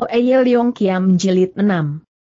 Oeye oh, Leong Kiam Jilid 6.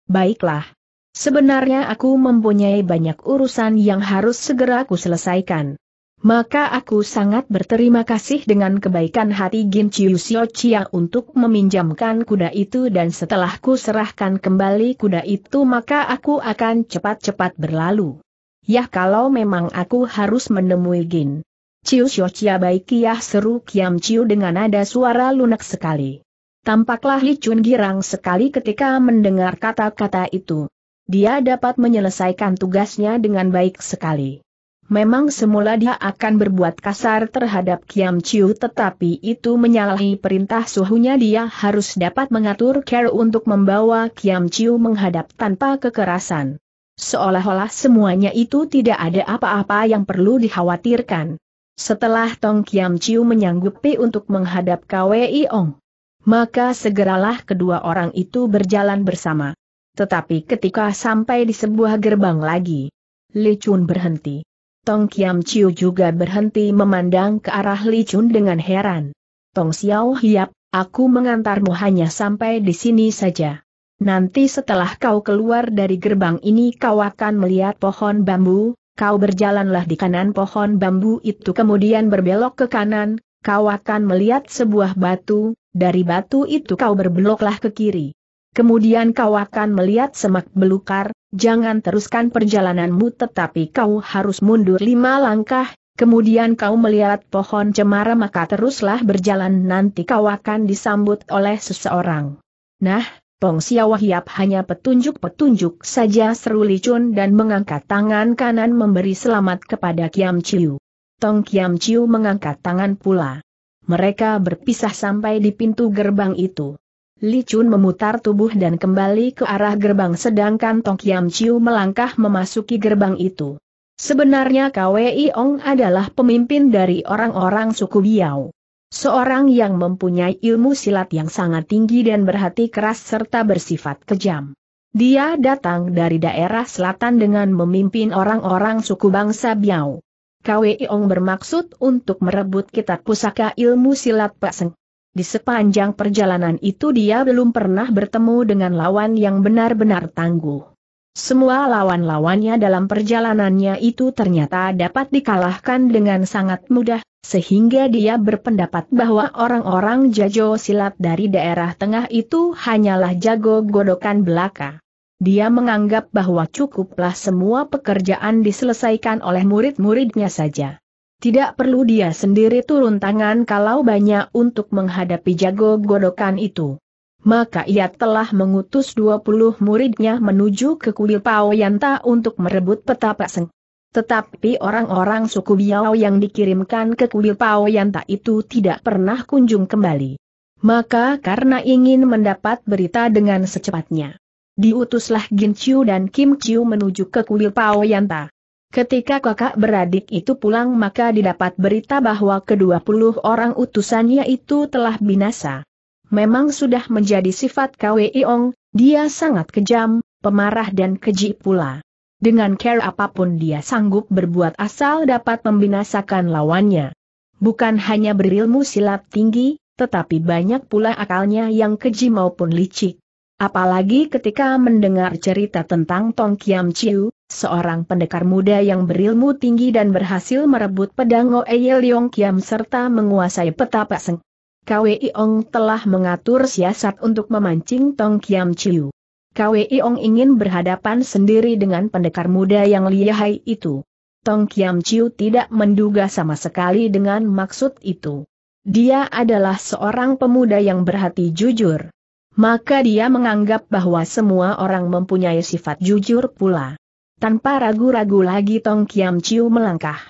Baiklah. Sebenarnya aku mempunyai banyak urusan yang harus segera aku selesaikan. Maka aku sangat berterima kasih dengan kebaikan hati Gin Chiu Xiao Chia untuk meminjamkan kuda itu dan setelah ku serahkan kembali kuda itu maka aku akan cepat-cepat berlalu. Yah kalau memang aku harus menemui Gin. Chiu Xiao Chia baik ya seru Kiam Chiu dengan nada suara lunak sekali. Tampaklah Chun girang sekali ketika mendengar kata-kata itu. Dia dapat menyelesaikan tugasnya dengan baik sekali. Memang semula dia akan berbuat kasar terhadap Kiam Chiu tetapi itu menyalahi perintah suhunya dia harus dapat mengatur care untuk membawa Kiam Chiu menghadap tanpa kekerasan. Seolah-olah semuanya itu tidak ada apa-apa yang perlu dikhawatirkan. Setelah Tong Kiam Chiu menyanggupi untuk menghadap KWI Ong, maka segeralah kedua orang itu berjalan bersama. Tetapi ketika sampai di sebuah gerbang lagi, Li Chun berhenti. Tong Kiam Chiu juga berhenti memandang ke arah Li Chun dengan heran. Tong Xiao Hiap, aku mengantarmu hanya sampai di sini saja. Nanti setelah kau keluar dari gerbang ini kau akan melihat pohon bambu, kau berjalanlah di kanan pohon bambu itu kemudian berbelok ke kanan, kau akan melihat sebuah batu, dari batu itu kau berbeloklah ke kiri. Kemudian kau akan melihat semak belukar, jangan teruskan perjalananmu tetapi kau harus mundur lima langkah, kemudian kau melihat pohon cemara maka teruslah berjalan nanti kau akan disambut oleh seseorang. Nah, Pong Siawahiap hanya petunjuk-petunjuk saja seru licun dan mengangkat tangan kanan memberi selamat kepada Kiam Chiu. Tong Kiam Chiu mengangkat tangan pula. Mereka berpisah sampai di pintu gerbang itu. Li Chun memutar tubuh dan kembali ke arah gerbang sedangkan Tong Kiam Chiu melangkah memasuki gerbang itu. Sebenarnya Kwei Ong adalah pemimpin dari orang-orang suku Biao. Seorang yang mempunyai ilmu silat yang sangat tinggi dan berhati keras serta bersifat kejam. Dia datang dari daerah selatan dengan memimpin orang-orang suku bangsa Biao. Kwe Ong bermaksud untuk merebut kitab pusaka ilmu silat Pak Di sepanjang perjalanan itu dia belum pernah bertemu dengan lawan yang benar-benar tangguh. Semua lawan-lawannya dalam perjalanannya itu ternyata dapat dikalahkan dengan sangat mudah, sehingga dia berpendapat bahwa orang-orang jago silat dari daerah tengah itu hanyalah jago godokan belaka. Dia menganggap bahwa cukuplah semua pekerjaan diselesaikan oleh murid-muridnya saja. Tidak perlu dia sendiri turun tangan kalau banyak untuk menghadapi jago godokan itu. Maka ia telah mengutus 20 muridnya menuju ke kuil Yanta untuk merebut peta Peseng. Tetapi orang-orang suku Biao yang dikirimkan ke kuil Yanta itu tidak pernah kunjung kembali. Maka karena ingin mendapat berita dengan secepatnya, Diutuslah Gin Chiu dan Kim Chiu menuju ke kuil Paoyanta. Ketika kakak beradik itu pulang maka didapat berita bahwa kedua puluh orang utusannya itu telah binasa. Memang sudah menjadi sifat Kwe Iong, dia sangat kejam, pemarah dan keji pula. Dengan care apapun dia sanggup berbuat asal dapat membinasakan lawannya. Bukan hanya berilmu silat tinggi, tetapi banyak pula akalnya yang keji maupun licik. Apalagi ketika mendengar cerita tentang Tong Kiam Chiu, seorang pendekar muda yang berilmu tinggi dan berhasil merebut pedang Oeye Leong Kiam serta menguasai peta paseng. Kwi Ong telah mengatur siasat untuk memancing Tong Kiam Chiu. Kwi Ong ingin berhadapan sendiri dengan pendekar muda yang lihai itu. Tong Kiam Chiu tidak menduga sama sekali dengan maksud itu. Dia adalah seorang pemuda yang berhati jujur maka dia menganggap bahwa semua orang mempunyai sifat jujur pula. Tanpa ragu-ragu lagi Tong Kiam Chiu melangkah.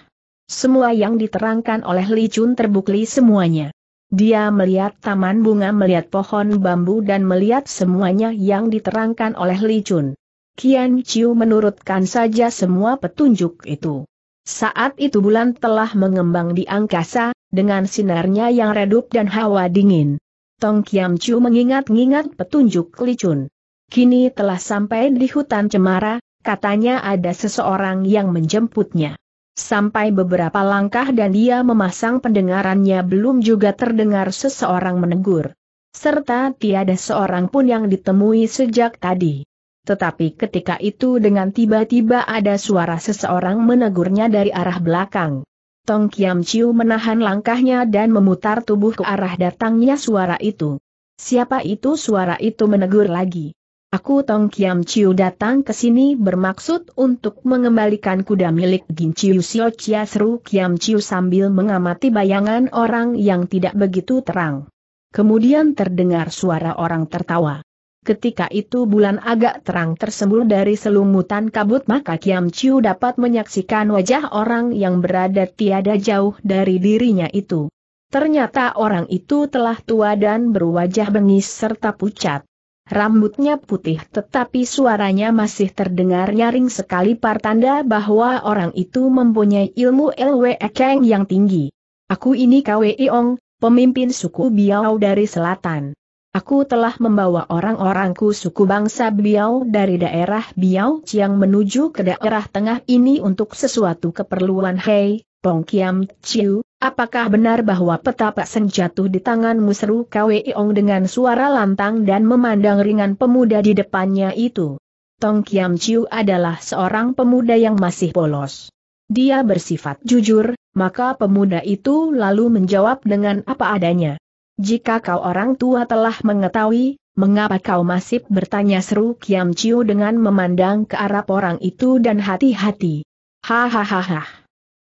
Semua yang diterangkan oleh Li Chun terbukti semuanya. Dia melihat taman bunga, melihat pohon bambu dan melihat semuanya yang diterangkan oleh Li Chun. Kian Chiu menurutkan saja semua petunjuk itu. Saat itu bulan telah mengembang di angkasa, dengan sinarnya yang redup dan hawa dingin. Tong Kiam Chu mengingat-ingat petunjuk licun. Kini telah sampai di hutan cemara, katanya ada seseorang yang menjemputnya. Sampai beberapa langkah dan dia memasang pendengarannya belum juga terdengar seseorang menegur. Serta tiada seorang pun yang ditemui sejak tadi. Tetapi ketika itu dengan tiba-tiba ada suara seseorang menegurnya dari arah belakang. Tong Kiam Chiu menahan langkahnya dan memutar tubuh ke arah datangnya suara itu. Siapa itu suara itu menegur lagi. Aku Tong Kiam Chiu datang ke sini bermaksud untuk mengembalikan kuda milik Gin Chiu Sio Chia seru Kiam Chiu sambil mengamati bayangan orang yang tidak begitu terang. Kemudian terdengar suara orang tertawa. Ketika itu bulan agak terang tersembul dari selumutan kabut maka Kiam Chiu dapat menyaksikan wajah orang yang berada tiada jauh dari dirinya itu. Ternyata orang itu telah tua dan berwajah bengis serta pucat. Rambutnya putih tetapi suaranya masih terdengar nyaring sekali partanda bahwa orang itu mempunyai ilmu LWE Kang yang tinggi. Aku ini Kwe Iong, pemimpin suku Biao dari selatan. Aku telah membawa orang-orangku suku bangsa Biau dari daerah Biau Chiang menuju ke daerah tengah ini untuk sesuatu keperluan Hei, Pong Kiam Chiu, apakah benar bahwa peta Pak Sen jatuh di tanganmu seru Kweong dengan suara lantang dan memandang ringan pemuda di depannya itu? Tong Kiam Chiu adalah seorang pemuda yang masih polos. Dia bersifat jujur, maka pemuda itu lalu menjawab dengan apa adanya. Jika kau orang tua telah mengetahui, mengapa kau masih bertanya seru Kiam Chiu dengan memandang ke arah orang itu dan hati-hati. Hahaha.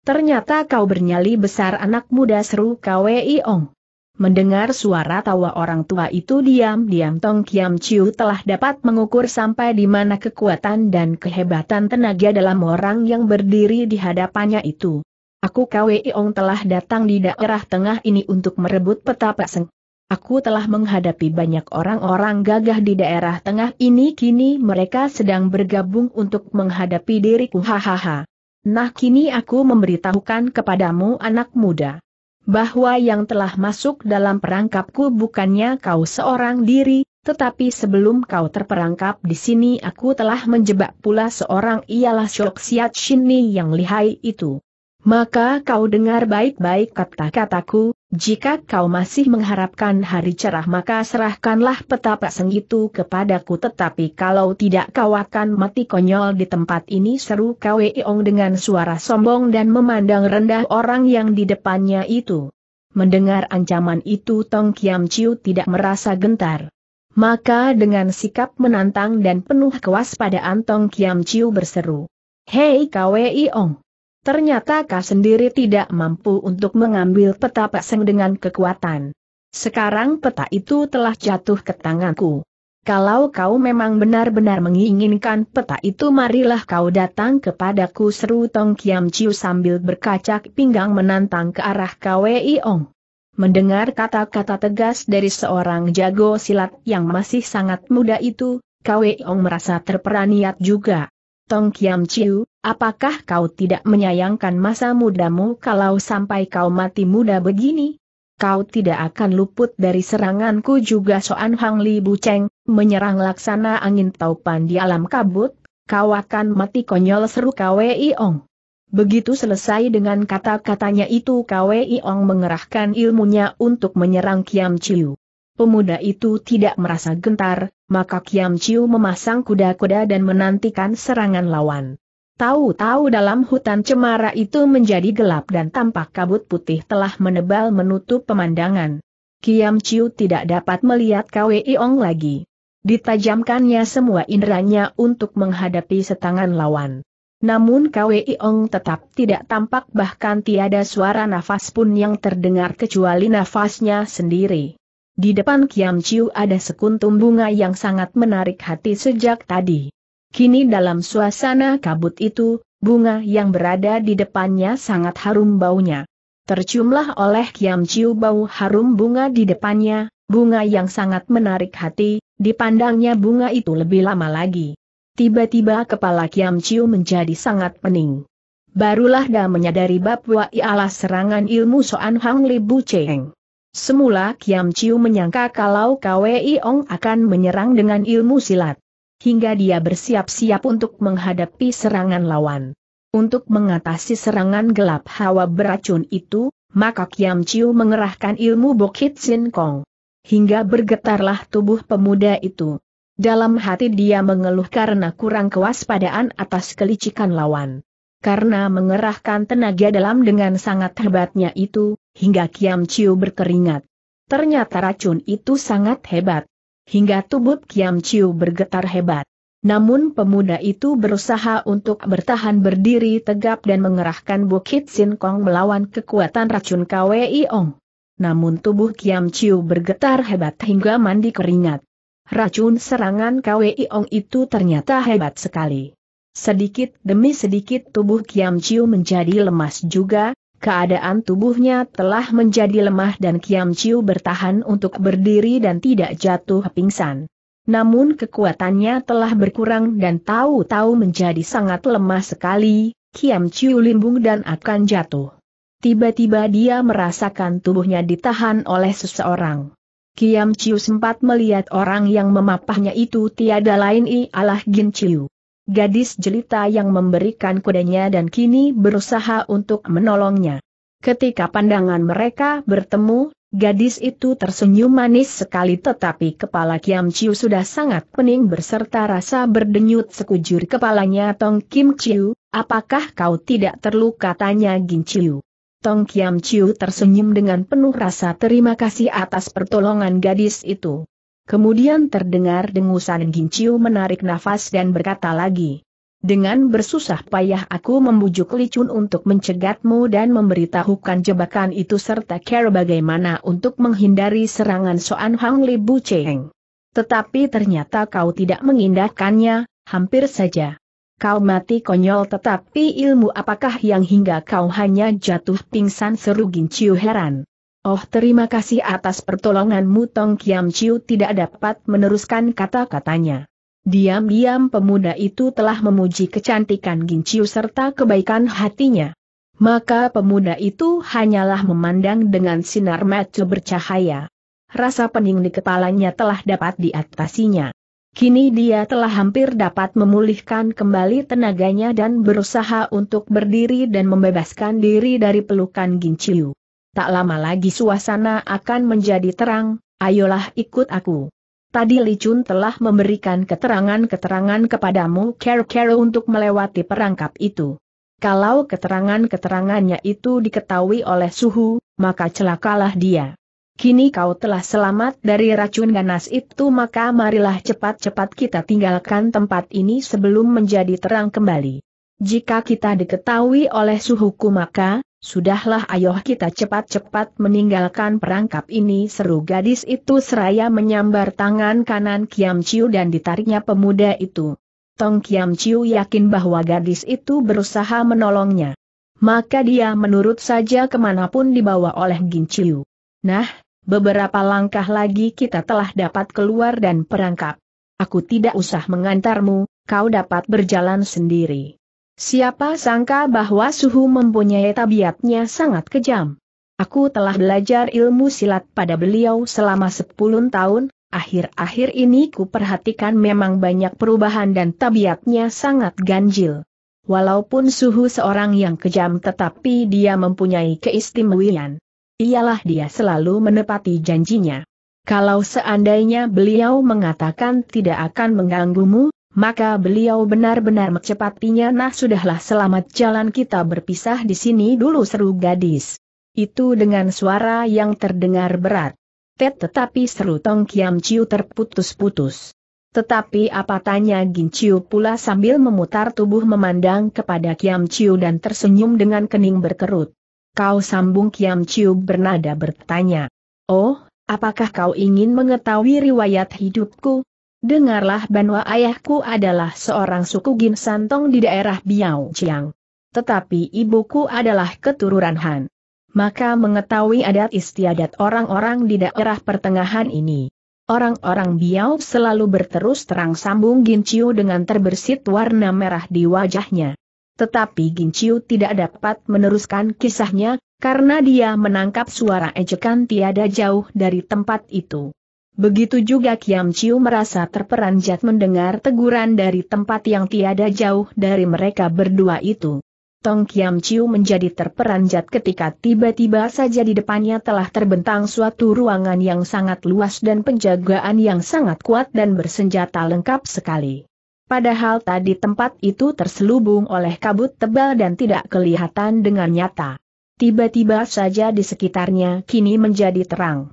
Ternyata kau bernyali besar anak muda seru Kwei Ong. Mendengar suara tawa orang tua itu diam-diam Tong Kiam Chiu telah dapat mengukur sampai di mana kekuatan dan kehebatan tenaga dalam orang yang berdiri di hadapannya itu. Aku Ong telah datang di daerah tengah ini untuk merebut peta Paseng. Aku telah menghadapi banyak orang-orang gagah di daerah tengah ini kini mereka sedang bergabung untuk menghadapi diriku hahaha. Nah kini aku memberitahukan kepadamu anak muda. Bahwa yang telah masuk dalam perangkapku bukannya kau seorang diri, tetapi sebelum kau terperangkap di sini aku telah menjebak pula seorang ialah Shok Siat Shinni yang lihai itu. Maka kau dengar baik-baik kata-kataku, jika kau masih mengharapkan hari cerah maka serahkanlah peta pasang itu kepadaku tetapi kalau tidak kau akan mati konyol di tempat ini seru Kweong dengan suara sombong dan memandang rendah orang yang di depannya itu. Mendengar ancaman itu Tong Kiam Chiu tidak merasa gentar. Maka dengan sikap menantang dan penuh kewaspadaan Tong Kiam Chiu berseru. Hei Kweong! Ternyata kau sendiri tidak mampu untuk mengambil peta Pak Seng dengan kekuatan. Sekarang peta itu telah jatuh ke tanganku. Kalau kau memang benar-benar menginginkan peta itu marilah kau datang kepadaku seru Tong Kiam Chiu sambil berkacak pinggang menantang ke arah Kwei Ong. Mendengar kata-kata tegas dari seorang jago silat yang masih sangat muda itu, Kwei Ong merasa terperaniat juga. Tong Kiam Chiu, apakah kau tidak menyayangkan masa mudamu kalau sampai kau mati muda begini? Kau tidak akan luput dari seranganku juga Soan Hang Li Buceng, menyerang laksana angin taupan di alam kabut, kau akan mati konyol seru Kwei Ong. Begitu selesai dengan kata-katanya itu Kwei Ong mengerahkan ilmunya untuk menyerang Kiam Chiu. Pemuda itu tidak merasa gentar, maka Kiam Chiu memasang kuda-kuda dan menantikan serangan lawan. Tahu-tahu dalam hutan cemara itu menjadi gelap dan tampak kabut putih telah menebal menutup pemandangan. Kiam Chiu tidak dapat melihat Kwe Iong lagi. Ditajamkannya semua inderanya untuk menghadapi setangan lawan. Namun Kwe Iong tetap tidak tampak bahkan tiada suara nafas pun yang terdengar kecuali nafasnya sendiri. Di depan Kiam Chiu ada sekuntum bunga yang sangat menarik hati sejak tadi. Kini dalam suasana kabut itu, bunga yang berada di depannya sangat harum baunya. Terciumlah oleh Kiam Chiu bau harum bunga di depannya, bunga yang sangat menarik hati, dipandangnya bunga itu lebih lama lagi. Tiba-tiba kepala Kiam Chiu menjadi sangat pening. Barulah dia menyadari bahwa ialah serangan ilmu Soan Hang Li Bu Cheng. Semula Kiam Chiu menyangka kalau Kwei Ong akan menyerang dengan ilmu silat. Hingga dia bersiap-siap untuk menghadapi serangan lawan. Untuk mengatasi serangan gelap hawa beracun itu, maka Kiam Chiu mengerahkan ilmu Bokit Sin Kong. Hingga bergetarlah tubuh pemuda itu. Dalam hati dia mengeluh karena kurang kewaspadaan atas kelicikan lawan. Karena mengerahkan tenaga dalam dengan sangat hebatnya itu, hingga Kiam Chiu berkeringat. Ternyata racun itu sangat hebat. Hingga tubuh Kiam Chiu bergetar hebat. Namun pemuda itu berusaha untuk bertahan berdiri tegap dan mengerahkan Bukit Sin Kong melawan kekuatan racun KWI Ong. Namun tubuh Kiam Chiu bergetar hebat hingga mandi keringat. Racun serangan KWI Ong itu ternyata hebat sekali. Sedikit demi sedikit tubuh Kiam Chiu menjadi lemas juga, keadaan tubuhnya telah menjadi lemah dan Kiam Chiu bertahan untuk berdiri dan tidak jatuh pingsan. Namun kekuatannya telah berkurang dan tahu-tahu menjadi sangat lemah sekali, Kiam Chiu limbung dan akan jatuh. Tiba-tiba dia merasakan tubuhnya ditahan oleh seseorang. Kiam Chiu sempat melihat orang yang memapahnya itu tiada lain ialah Gin Chiu gadis jelita yang memberikan kudanya dan kini berusaha untuk menolongnya. Ketika pandangan mereka bertemu, gadis itu tersenyum manis sekali tetapi kepala Kiam Chiu sudah sangat pening berserta rasa berdenyut sekujur kepalanya Tong Kim Chiu, apakah kau tidak terluka tanya Gin Chiu. Tong Kiam Chiu tersenyum dengan penuh rasa terima kasih atas pertolongan gadis itu. Kemudian terdengar dengusan Ginciu menarik nafas dan berkata lagi. Dengan bersusah payah aku membujuk licun untuk mencegatmu dan memberitahukan jebakan itu serta care bagaimana untuk menghindari serangan Soan Hang Li Bu Cheng. Tetapi ternyata kau tidak mengindahkannya, hampir saja. Kau mati konyol tetapi ilmu apakah yang hingga kau hanya jatuh pingsan seru Ginciu heran. Oh terima kasih atas pertolonganmu Tong Kiam Chiu tidak dapat meneruskan kata-katanya. Diam-diam pemuda itu telah memuji kecantikan Gin Chiu serta kebaikan hatinya. Maka pemuda itu hanyalah memandang dengan sinar mata bercahaya. Rasa pening di kepalanya telah dapat diatasinya. Kini dia telah hampir dapat memulihkan kembali tenaganya dan berusaha untuk berdiri dan membebaskan diri dari pelukan Ginciu. Tak lama lagi suasana akan menjadi terang, ayolah ikut aku. Tadi Li Chun telah memberikan keterangan-keterangan kepadamu care-care untuk melewati perangkap itu. Kalau keterangan-keterangannya itu diketahui oleh Suhu, maka celakalah dia. Kini kau telah selamat dari racun ganas itu maka marilah cepat-cepat kita tinggalkan tempat ini sebelum menjadi terang kembali. Jika kita diketahui oleh suhuku maka, Sudahlah ayo kita cepat-cepat meninggalkan perangkap ini seru gadis itu seraya menyambar tangan kanan Kiam Chiu dan ditariknya pemuda itu. Tong Kiam Chiu yakin bahwa gadis itu berusaha menolongnya. Maka dia menurut saja kemanapun dibawa oleh Gin Chiu. Nah, beberapa langkah lagi kita telah dapat keluar dan perangkap. Aku tidak usah mengantarmu, kau dapat berjalan sendiri. Siapa sangka bahwa suhu mempunyai tabiatnya sangat kejam. Aku telah belajar ilmu silat pada beliau selama 10 tahun, akhir-akhir ini ku perhatikan memang banyak perubahan dan tabiatnya sangat ganjil. Walaupun suhu seorang yang kejam tetapi dia mempunyai keistimewaan. Ialah dia selalu menepati janjinya. Kalau seandainya beliau mengatakan tidak akan mengganggumu, maka beliau benar-benar mencepatinya. nah sudahlah selamat jalan kita berpisah di sini dulu seru gadis. Itu dengan suara yang terdengar berat. Tet tetapi seru Tong Kiam Chiu terputus-putus. Tetapi apa tanya Gin Chiu pula sambil memutar tubuh memandang kepada Kiam Chiu dan tersenyum dengan kening berkerut. Kau sambung Kiam Chiu bernada bertanya. Oh, apakah kau ingin mengetahui riwayat hidupku? Dengarlah bahwa ayahku adalah seorang suku Ginsantong di daerah Biao Chiang. Tetapi ibuku adalah keturunan Han. Maka mengetahui adat istiadat orang-orang di daerah pertengahan ini. Orang-orang Biau selalu berterus terang sambung Ginciu dengan terbersit warna merah di wajahnya. Tetapi Ginciu tidak dapat meneruskan kisahnya, karena dia menangkap suara ejekan tiada jauh dari tempat itu. Begitu juga Kiam Chiu merasa terperanjat mendengar teguran dari tempat yang tiada jauh dari mereka berdua itu. Tong Kiam Chiu menjadi terperanjat ketika tiba-tiba saja di depannya telah terbentang suatu ruangan yang sangat luas dan penjagaan yang sangat kuat dan bersenjata lengkap sekali. Padahal tadi tempat itu terselubung oleh kabut tebal dan tidak kelihatan dengan nyata. Tiba-tiba saja di sekitarnya kini menjadi terang.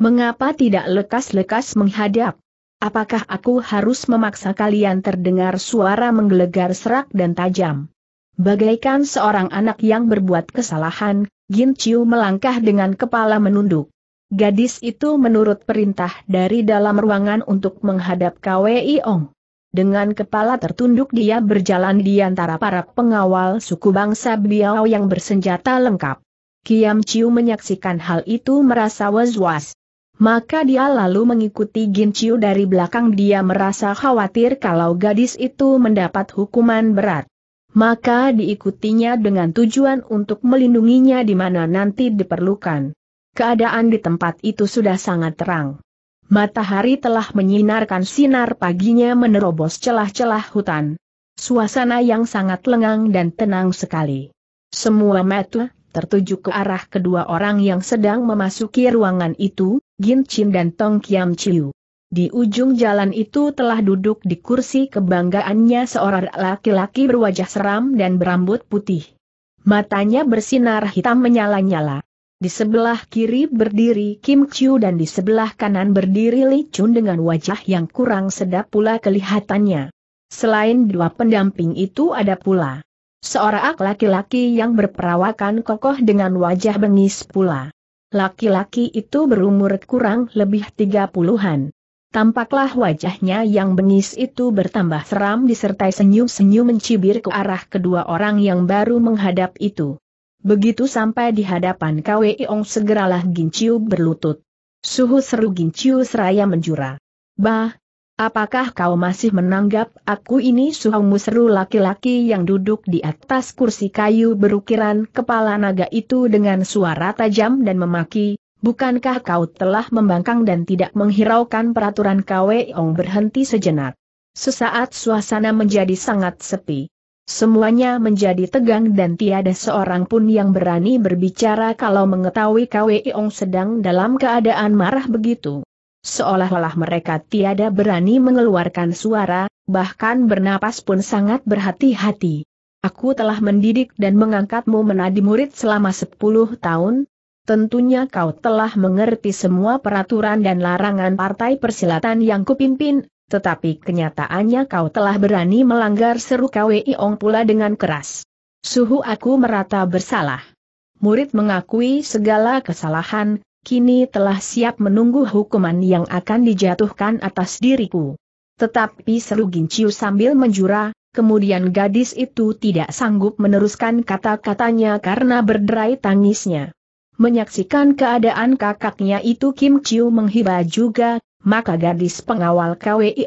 Mengapa tidak lekas-lekas menghadap? Apakah aku harus memaksa kalian terdengar suara menggelegar serak dan tajam? Bagaikan seorang anak yang berbuat kesalahan, Gin Chiu melangkah dengan kepala menunduk. Gadis itu menurut perintah dari dalam ruangan untuk menghadap KWI Ong. Dengan kepala tertunduk dia berjalan di antara para pengawal suku bangsa Biao yang bersenjata lengkap. Kiam Chiu menyaksikan hal itu merasa was-was. Maka dia lalu mengikuti Gin dari belakang dia merasa khawatir kalau gadis itu mendapat hukuman berat. Maka diikutinya dengan tujuan untuk melindunginya di mana nanti diperlukan. Keadaan di tempat itu sudah sangat terang. Matahari telah menyinarkan sinar paginya menerobos celah-celah hutan. Suasana yang sangat lengang dan tenang sekali. Semua mata tertuju ke arah kedua orang yang sedang memasuki ruangan itu, Gin Chin dan Tong Kiam Chiu. Di ujung jalan itu telah duduk di kursi kebanggaannya seorang laki-laki berwajah seram dan berambut putih. Matanya bersinar hitam menyala-nyala. Di sebelah kiri berdiri Kim Chiu dan di sebelah kanan berdiri Li Chun dengan wajah yang kurang sedap pula kelihatannya. Selain dua pendamping itu ada pula seorang laki-laki yang berperawakan kokoh dengan wajah bengis pula. Laki-laki itu berumur kurang lebih tiga puluhan. Tampaklah wajahnya yang bengis itu bertambah seram disertai senyum-senyum mencibir ke arah kedua orang yang baru menghadap itu. Begitu sampai di hadapan Kwei Ong segeralah Ginciu berlutut. Suhu seru Ginciu seraya menjura. Bah, Apakah kau masih menanggap aku ini suhaumu seru laki-laki yang duduk di atas kursi kayu berukiran kepala naga itu dengan suara tajam dan memaki, bukankah kau telah membangkang dan tidak menghiraukan peraturan ong? berhenti sejenak? Sesaat suasana menjadi sangat sepi. Semuanya menjadi tegang dan tiada seorang pun yang berani berbicara kalau mengetahui ong sedang dalam keadaan marah begitu. Seolah-olah mereka tiada berani mengeluarkan suara, bahkan bernapas pun sangat berhati-hati. Aku telah mendidik dan mengangkatmu menadi murid selama sepuluh tahun, Tentunya kau telah mengerti semua peraturan dan larangan partai persilatan yang kupimpin, tetapi kenyataannya kau telah berani melanggar seru KWI Ong pula dengan keras. Suhu aku merata bersalah. Murid mengakui segala kesalahan, kini telah siap menunggu hukuman yang akan dijatuhkan atas diriku. Tetapi seru Ginciu sambil menjura, kemudian gadis itu tidak sanggup meneruskan kata-katanya karena berderai tangisnya. Menyaksikan keadaan kakaknya itu Kim Chiu menghibah juga, maka gadis pengawal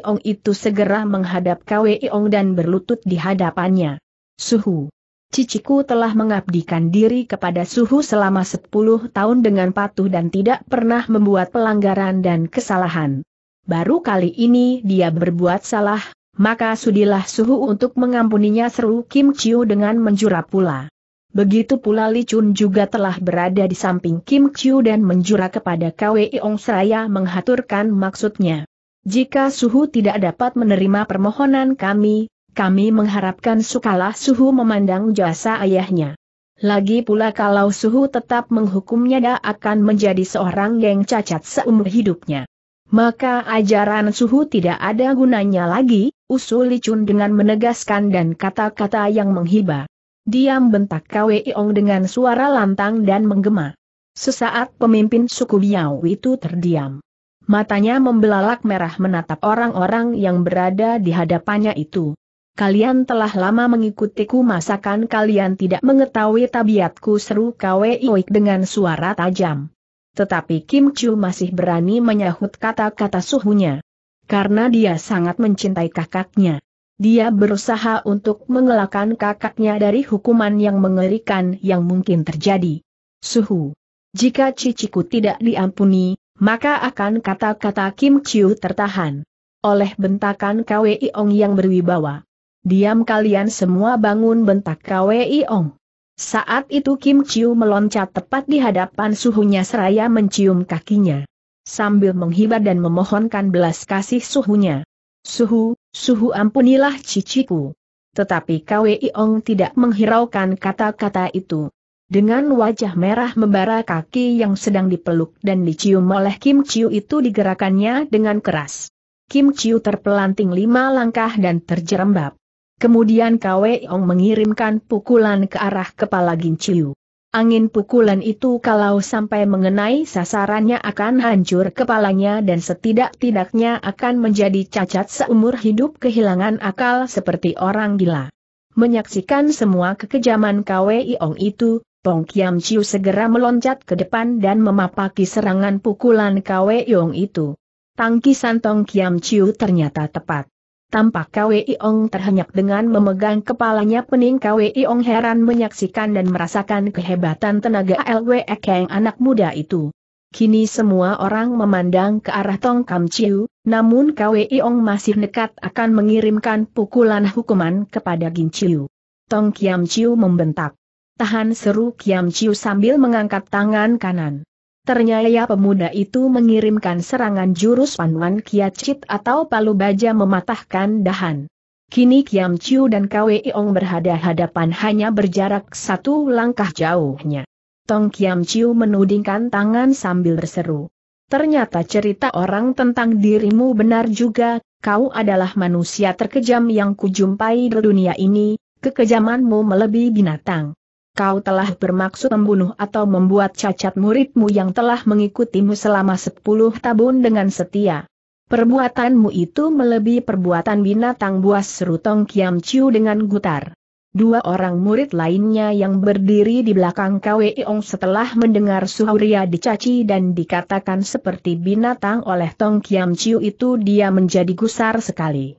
Ong itu segera menghadap Ong dan berlutut di hadapannya. Suhu! Ciciku telah mengabdikan diri kepada suhu selama 10 tahun dengan patuh dan tidak pernah membuat pelanggaran dan kesalahan. Baru kali ini dia berbuat salah, maka sudilah suhu untuk mengampuninya seru Kim Chiu dengan menjura pula. Begitu pula Li Chun juga telah berada di samping Kim Chiu dan menjura kepada Kwei Ong Seraya menghaturkan maksudnya. Jika suhu tidak dapat menerima permohonan kami, kami mengharapkan sukalah suhu memandang jasa ayahnya. Lagi pula kalau suhu tetap menghukumnya dia akan menjadi seorang geng cacat seumur hidupnya. Maka ajaran suhu tidak ada gunanya lagi, usul licun dengan menegaskan dan kata-kata yang menghibah. Diam bentak ong dengan suara lantang dan menggema. Sesaat pemimpin suku Biau itu terdiam. Matanya membelalak merah menatap orang-orang yang berada di hadapannya itu kalian telah lama mengikutiku masakan kalian tidak mengetahui tabiatku seru kawe Ioik dengan suara tajam. Tetapi Kim Chu masih berani menyahut kata-kata suhunya. Karena dia sangat mencintai kakaknya. Dia berusaha untuk mengelakkan kakaknya dari hukuman yang mengerikan yang mungkin terjadi. Suhu. Jika ciciku tidak diampuni, maka akan kata-kata Kim Chiu tertahan oleh bentakan KWI Ong yang berwibawa. Diam kalian semua bangun bentak Kwei Ong. Saat itu Kim Chiu meloncat tepat di hadapan suhunya seraya mencium kakinya. Sambil menghibah dan memohonkan belas kasih suhunya. Suhu, suhu ampunilah ciciku. Tetapi Kwei Ong tidak menghiraukan kata-kata itu. Dengan wajah merah membara kaki yang sedang dipeluk dan dicium oleh Kim Chiu itu digerakannya dengan keras. Kim Chiu terpelanting lima langkah dan terjerembab. Kemudian Ong mengirimkan pukulan ke arah kepala Ginciu. Angin pukulan itu kalau sampai mengenai sasarannya akan hancur kepalanya dan setidak-tidaknya akan menjadi cacat seumur hidup kehilangan akal seperti orang gila. Menyaksikan semua kekejaman Ong itu, Pong Kiam Chiu segera meloncat ke depan dan memapaki serangan pukulan Ong itu. Tangkisan Tong Kiam Chiu ternyata tepat. Tampak Kwei Ong terhenyak dengan memegang kepalanya pening Kwei Ong heran menyaksikan dan merasakan kehebatan tenaga LWE Kang anak muda itu. Kini semua orang memandang ke arah Tong Kam Chiu, namun Kwei Ong masih nekat akan mengirimkan pukulan hukuman kepada Gin Chiu. Tong Kiam Chiu membentak. Tahan seru Kiam Chiu sambil mengangkat tangan kanan. Ternyata pemuda itu mengirimkan serangan jurus panuan Kiacit atau palu baja mematahkan dahan. Kini Kiam Chiu dan Kwei Ong berhadapan hanya berjarak satu langkah jauhnya. Tong Kiam Chiu menudingkan tangan sambil berseru. Ternyata cerita orang tentang dirimu benar juga, kau adalah manusia terkejam yang kujumpai di dunia ini, kekejamanmu melebihi binatang kau telah bermaksud membunuh atau membuat cacat muridmu yang telah mengikutimu selama sepuluh tahun dengan setia. Perbuatanmu itu melebihi perbuatan binatang buas seru Tong Kiam Chiu dengan gutar. Dua orang murid lainnya yang berdiri di belakang Kwei Ong setelah mendengar Suhuria dicaci dan dikatakan seperti binatang oleh Tong Kiam Chiu itu dia menjadi gusar sekali.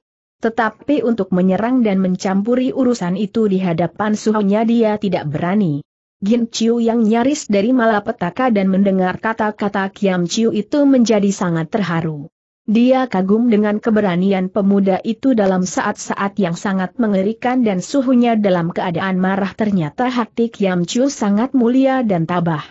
Tetapi untuk menyerang dan mencampuri urusan itu di hadapan suhunya dia tidak berani. Gin Chiu yang nyaris dari malapetaka dan mendengar kata-kata Kiam Chiu itu menjadi sangat terharu. Dia kagum dengan keberanian pemuda itu dalam saat-saat yang sangat mengerikan dan suhunya dalam keadaan marah ternyata hati Kiam Chiu sangat mulia dan tabah.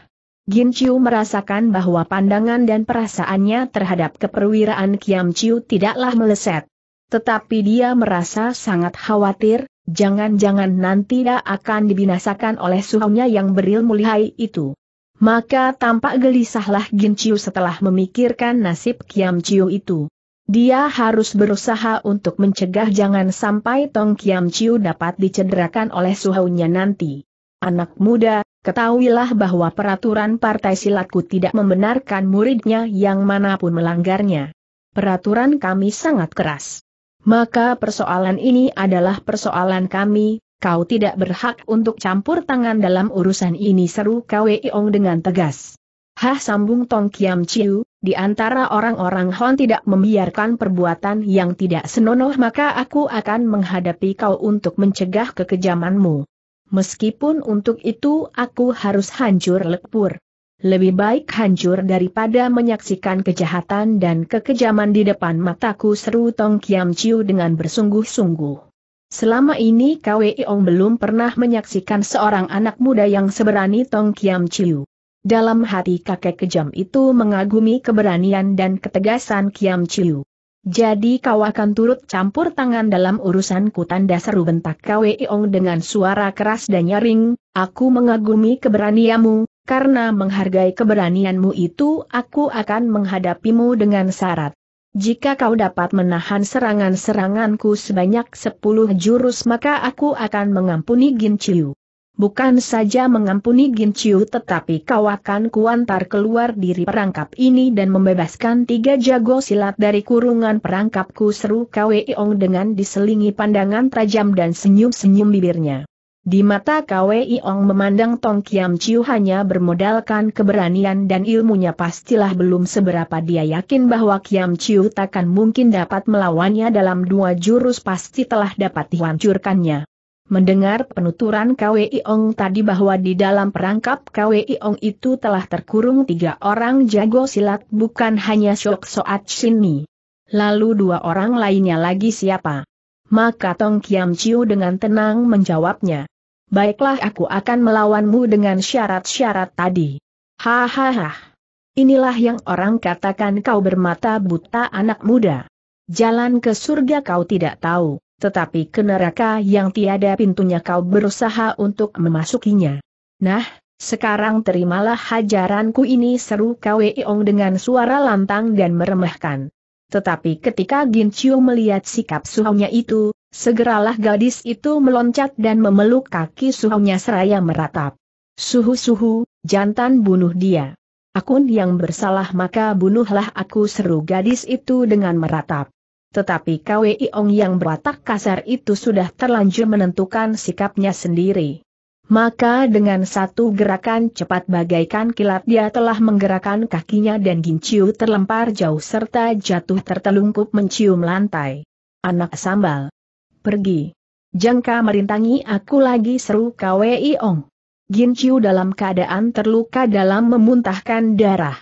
Gin Chiu merasakan bahwa pandangan dan perasaannya terhadap keperwiraan Kiam Chiu tidaklah meleset. Tetapi dia merasa sangat khawatir, jangan-jangan nanti dia akan dibinasakan oleh suhunya yang berilmu lihai itu. Maka tampak gelisahlah Gin setelah memikirkan nasib Kiam Chiu itu. Dia harus berusaha untuk mencegah jangan sampai Tong Kiam Chiu dapat dicederakan oleh suhunya nanti. Anak muda, ketahuilah bahwa peraturan partai silatku tidak membenarkan muridnya yang manapun melanggarnya. Peraturan kami sangat keras. Maka persoalan ini adalah persoalan kami, kau tidak berhak untuk campur tangan dalam urusan ini seru Kweiong Ong dengan tegas. Hah sambung Tong Kiam Chiu, di antara orang-orang Hon tidak membiarkan perbuatan yang tidak senonoh maka aku akan menghadapi kau untuk mencegah kekejamanmu. Meskipun untuk itu aku harus hancur lepur. Lebih baik hancur daripada menyaksikan kejahatan dan kekejaman di depan mataku seru Tong Kiam Chiu dengan bersungguh-sungguh. Selama ini Kwee Ong belum pernah menyaksikan seorang anak muda yang seberani Tong Kiam Chiu. Dalam hati kakek kejam itu mengagumi keberanian dan ketegasan Kiam Chiu. Jadi kau akan turut campur tangan dalam urusan tanda seru bentak Kwee Ong dengan suara keras dan nyaring, aku mengagumi keberaniamu. Karena menghargai keberanianmu itu aku akan menghadapimu dengan syarat. Jika kau dapat menahan serangan-seranganku sebanyak sepuluh jurus maka aku akan mengampuni Ginciu. Bukan saja mengampuni Ginciu tetapi kau akan kuantar keluar diri perangkap ini dan membebaskan tiga jago silat dari kurungan perangkapku seru Ong dengan diselingi pandangan tajam dan senyum-senyum bibirnya. Di mata Kwei Ong memandang Tong Kiam Chiu hanya bermodalkan keberanian dan ilmunya pastilah belum seberapa dia yakin bahwa Kiam Chiu takkan mungkin dapat melawannya dalam dua jurus pasti telah dapat dihancurkannya. Mendengar penuturan Kwei Ong tadi bahwa di dalam perangkap Kwei Ong itu telah terkurung tiga orang jago silat bukan hanya Shok Soat Sini. Lalu dua orang lainnya lagi siapa? Maka Tong Kiam Chiu dengan tenang menjawabnya baiklah aku akan melawanmu dengan syarat-syarat tadi. Hahaha. Inilah yang orang katakan kau bermata buta anak muda. Jalan ke surga kau tidak tahu, tetapi ke neraka yang tiada pintunya kau berusaha untuk memasukinya. Nah, sekarang terimalah hajaranku ini seru Ong dengan suara lantang dan meremehkan. Tetapi ketika Gin Chiu melihat sikap suhunya itu, Segeralah gadis itu meloncat dan memeluk kaki suhunya seraya meratap. Suhu-suhu, jantan bunuh dia. Akun yang bersalah maka bunuhlah aku seru gadis itu dengan meratap. Tetapi Kwei Ong yang berwatak kasar itu sudah terlanjur menentukan sikapnya sendiri. Maka dengan satu gerakan cepat bagaikan kilat dia telah menggerakkan kakinya dan Ginciu terlempar jauh serta jatuh tertelungkup mencium lantai. Anak sambal pergi. Jangka merintangi aku lagi seru Kwei Ong. Gin Chiu dalam keadaan terluka dalam memuntahkan darah.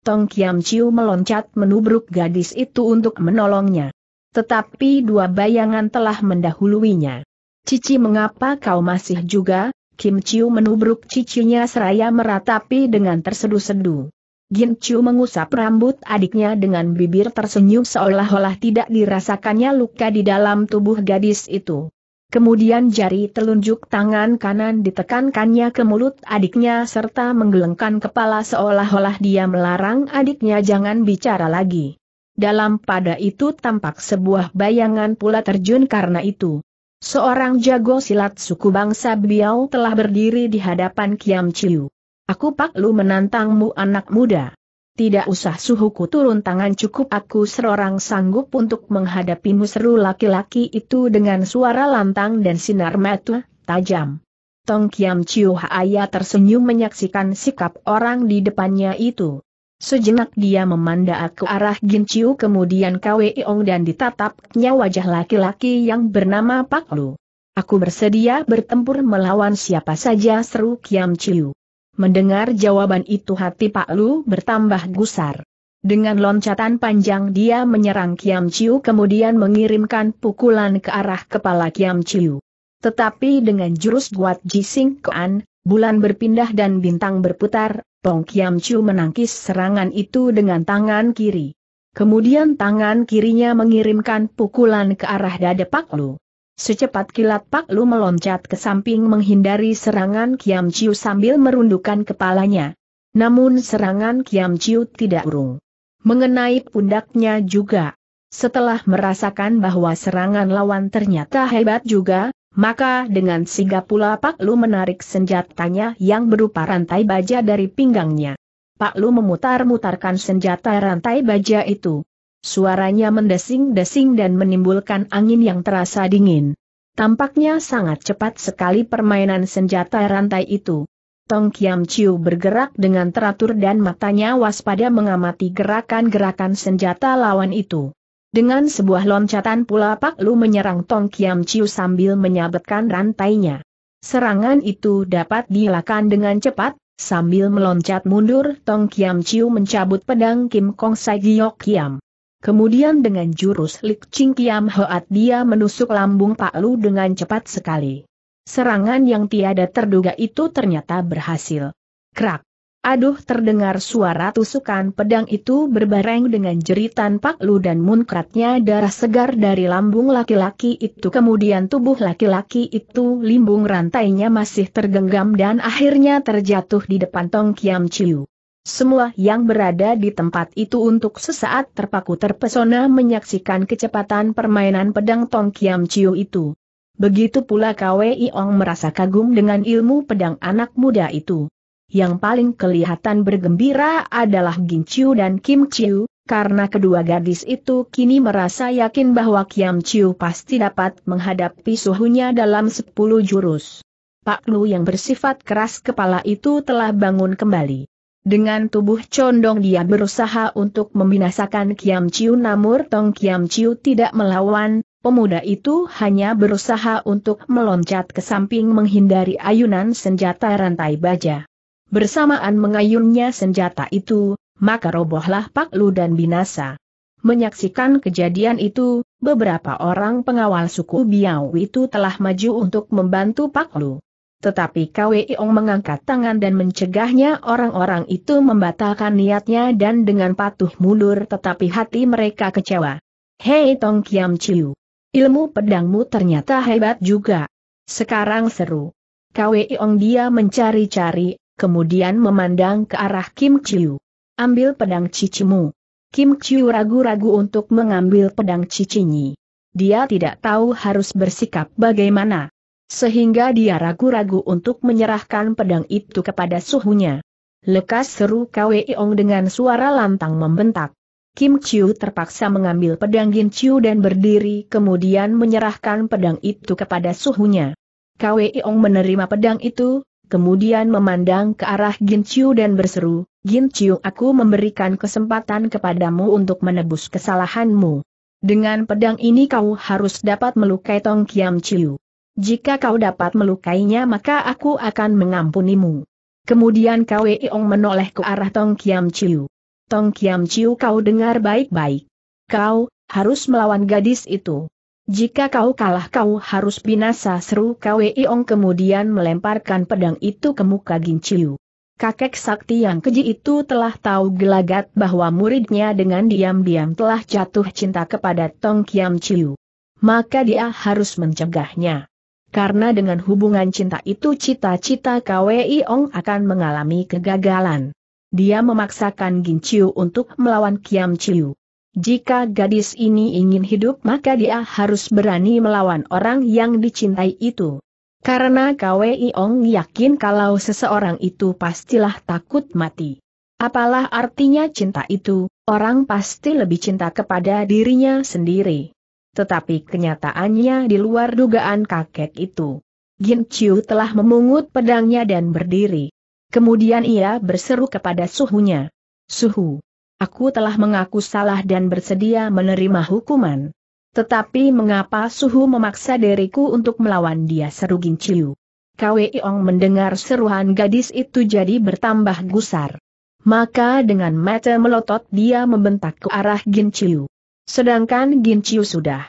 Tong Kiam Chiu meloncat menubruk gadis itu untuk menolongnya. Tetapi dua bayangan telah mendahuluinya. Cici mengapa kau masih juga? Kim Chiu menubruk cicinya seraya meratapi dengan tersedu-sedu. Gin Chu mengusap rambut adiknya dengan bibir tersenyum seolah-olah tidak dirasakannya luka di dalam tubuh gadis itu. Kemudian jari telunjuk tangan kanan ditekankannya ke mulut adiknya serta menggelengkan kepala seolah-olah dia melarang adiknya jangan bicara lagi. Dalam pada itu tampak sebuah bayangan pula terjun karena itu. Seorang jago silat suku bangsa Biao telah berdiri di hadapan Kiam Chiu. Aku Pak Lu menantangmu anak muda. Tidak usah suhuku turun tangan cukup aku seorang sanggup untuk menghadapimu seru laki-laki itu dengan suara lantang dan sinar mata tajam. Tong Kiam Chiu Haaya tersenyum menyaksikan sikap orang di depannya itu. Sejenak dia memandang ke arah Gin Chiu kemudian Kwe Ong dan ditatapnya wajah laki-laki yang bernama Pak Lu. Aku bersedia bertempur melawan siapa saja seru Kiam Chiu. Mendengar jawaban itu hati Pak Lu bertambah gusar. Dengan loncatan panjang dia menyerang Kiam Chiu kemudian mengirimkan pukulan ke arah kepala Kiam Chiu. Tetapi dengan jurus Guat Jising Kuan, bulan berpindah dan bintang berputar, Pong Kiam Chiu menangkis serangan itu dengan tangan kiri. Kemudian tangan kirinya mengirimkan pukulan ke arah dada Pak Lu. Secepat kilat Pak Lu meloncat ke samping menghindari serangan Kiam Chiu sambil merundukkan kepalanya. Namun serangan Kiam Chiu tidak urung. Mengenai pundaknya juga. Setelah merasakan bahwa serangan lawan ternyata hebat juga, maka dengan sigap pula Pak Lu menarik senjatanya yang berupa rantai baja dari pinggangnya. Pak Lu memutar-mutarkan senjata rantai baja itu. Suaranya mendesing-desing dan menimbulkan angin yang terasa dingin. Tampaknya sangat cepat sekali permainan senjata rantai itu. Tong Kiam Chiu bergerak dengan teratur dan matanya waspada mengamati gerakan-gerakan senjata lawan itu. Dengan sebuah loncatan pula Pak Lu menyerang Tong Kiam Chiu sambil menyabetkan rantainya. Serangan itu dapat dilakukan dengan cepat, sambil meloncat mundur Tong Kiam Chiu mencabut pedang Kim Kong Sai Giok Kiam. Kemudian dengan jurus Lik Ching Kiam Hoat dia menusuk lambung Pak Lu dengan cepat sekali. Serangan yang tiada terduga itu ternyata berhasil. Krak. Aduh terdengar suara tusukan pedang itu berbareng dengan jeritan Pak Lu dan munkratnya darah segar dari lambung laki-laki itu kemudian tubuh laki-laki itu limbung rantainya masih tergenggam dan akhirnya terjatuh di depan Tong Kiam Chiu. Semua yang berada di tempat itu untuk sesaat terpaku terpesona menyaksikan kecepatan permainan pedang Tong Kiam Chiu itu. Begitu pula Kwei Ong merasa kagum dengan ilmu pedang anak muda itu. Yang paling kelihatan bergembira adalah Gin Chiu dan Kim Chiu, karena kedua gadis itu kini merasa yakin bahwa Kiam Chiu pasti dapat menghadapi suhunya dalam 10 jurus. Pak Lu yang bersifat keras kepala itu telah bangun kembali. Dengan tubuh condong dia berusaha untuk membinasakan Kiam Chiu Namur. Tong Kiam Chiu tidak melawan, pemuda itu hanya berusaha untuk meloncat ke samping menghindari ayunan senjata rantai baja. Bersamaan mengayunnya senjata itu, maka robohlah Pak Lu dan binasa. Menyaksikan kejadian itu, beberapa orang pengawal suku Biau itu telah maju untuk membantu Pak Lu. Tetapi Ong mengangkat tangan dan mencegahnya orang-orang itu membatalkan niatnya dan dengan patuh mundur tetapi hati mereka kecewa. Hei Tong Kiam Chiu. Ilmu pedangmu ternyata hebat juga. Sekarang seru. Ong dia mencari-cari, kemudian memandang ke arah Kim Chiu. Ambil pedang cicimu. Kim Chiu ragu-ragu untuk mengambil pedang cicinya. Dia tidak tahu harus bersikap bagaimana sehingga dia ragu-ragu untuk menyerahkan pedang itu kepada suhunya. Lekas seru Ong dengan suara lantang membentak. Kim Chiu terpaksa mengambil pedang Gin Chiu dan berdiri kemudian menyerahkan pedang itu kepada suhunya. Ong menerima pedang itu, kemudian memandang ke arah Gin Chiu dan berseru, Gin Chiu aku memberikan kesempatan kepadamu untuk menebus kesalahanmu. Dengan pedang ini kau harus dapat melukai Tong Kiam Chiu. Jika kau dapat melukainya maka aku akan mengampunimu. Kemudian kau Iong menoleh ke arah Tong Kiam Chiu. Tong Kiam Chiu kau dengar baik-baik. Kau, harus melawan gadis itu. Jika kau kalah kau harus binasa seru kau Iong kemudian melemparkan pedang itu ke muka Gin Chiu. Kakek sakti yang keji itu telah tahu gelagat bahwa muridnya dengan diam-diam telah jatuh cinta kepada Tong Kiam Chiu. Maka dia harus mencegahnya karena dengan hubungan cinta itu cita-cita KWI Ong akan mengalami kegagalan. Dia memaksakan Gin Chiu untuk melawan Kiam Chiu. Jika gadis ini ingin hidup maka dia harus berani melawan orang yang dicintai itu. Karena KWI Ong yakin kalau seseorang itu pastilah takut mati. Apalah artinya cinta itu, orang pasti lebih cinta kepada dirinya sendiri. Tetapi kenyataannya di luar dugaan kakek itu. Gin Chiu telah memungut pedangnya dan berdiri. Kemudian ia berseru kepada suhunya. Suhu, aku telah mengaku salah dan bersedia menerima hukuman. Tetapi mengapa suhu memaksa diriku untuk melawan dia seru Gin Chiu? Ong mendengar seruan gadis itu jadi bertambah gusar. Maka dengan mata melotot dia membentak ke arah Gin Chiu. Sedangkan Chiu sudah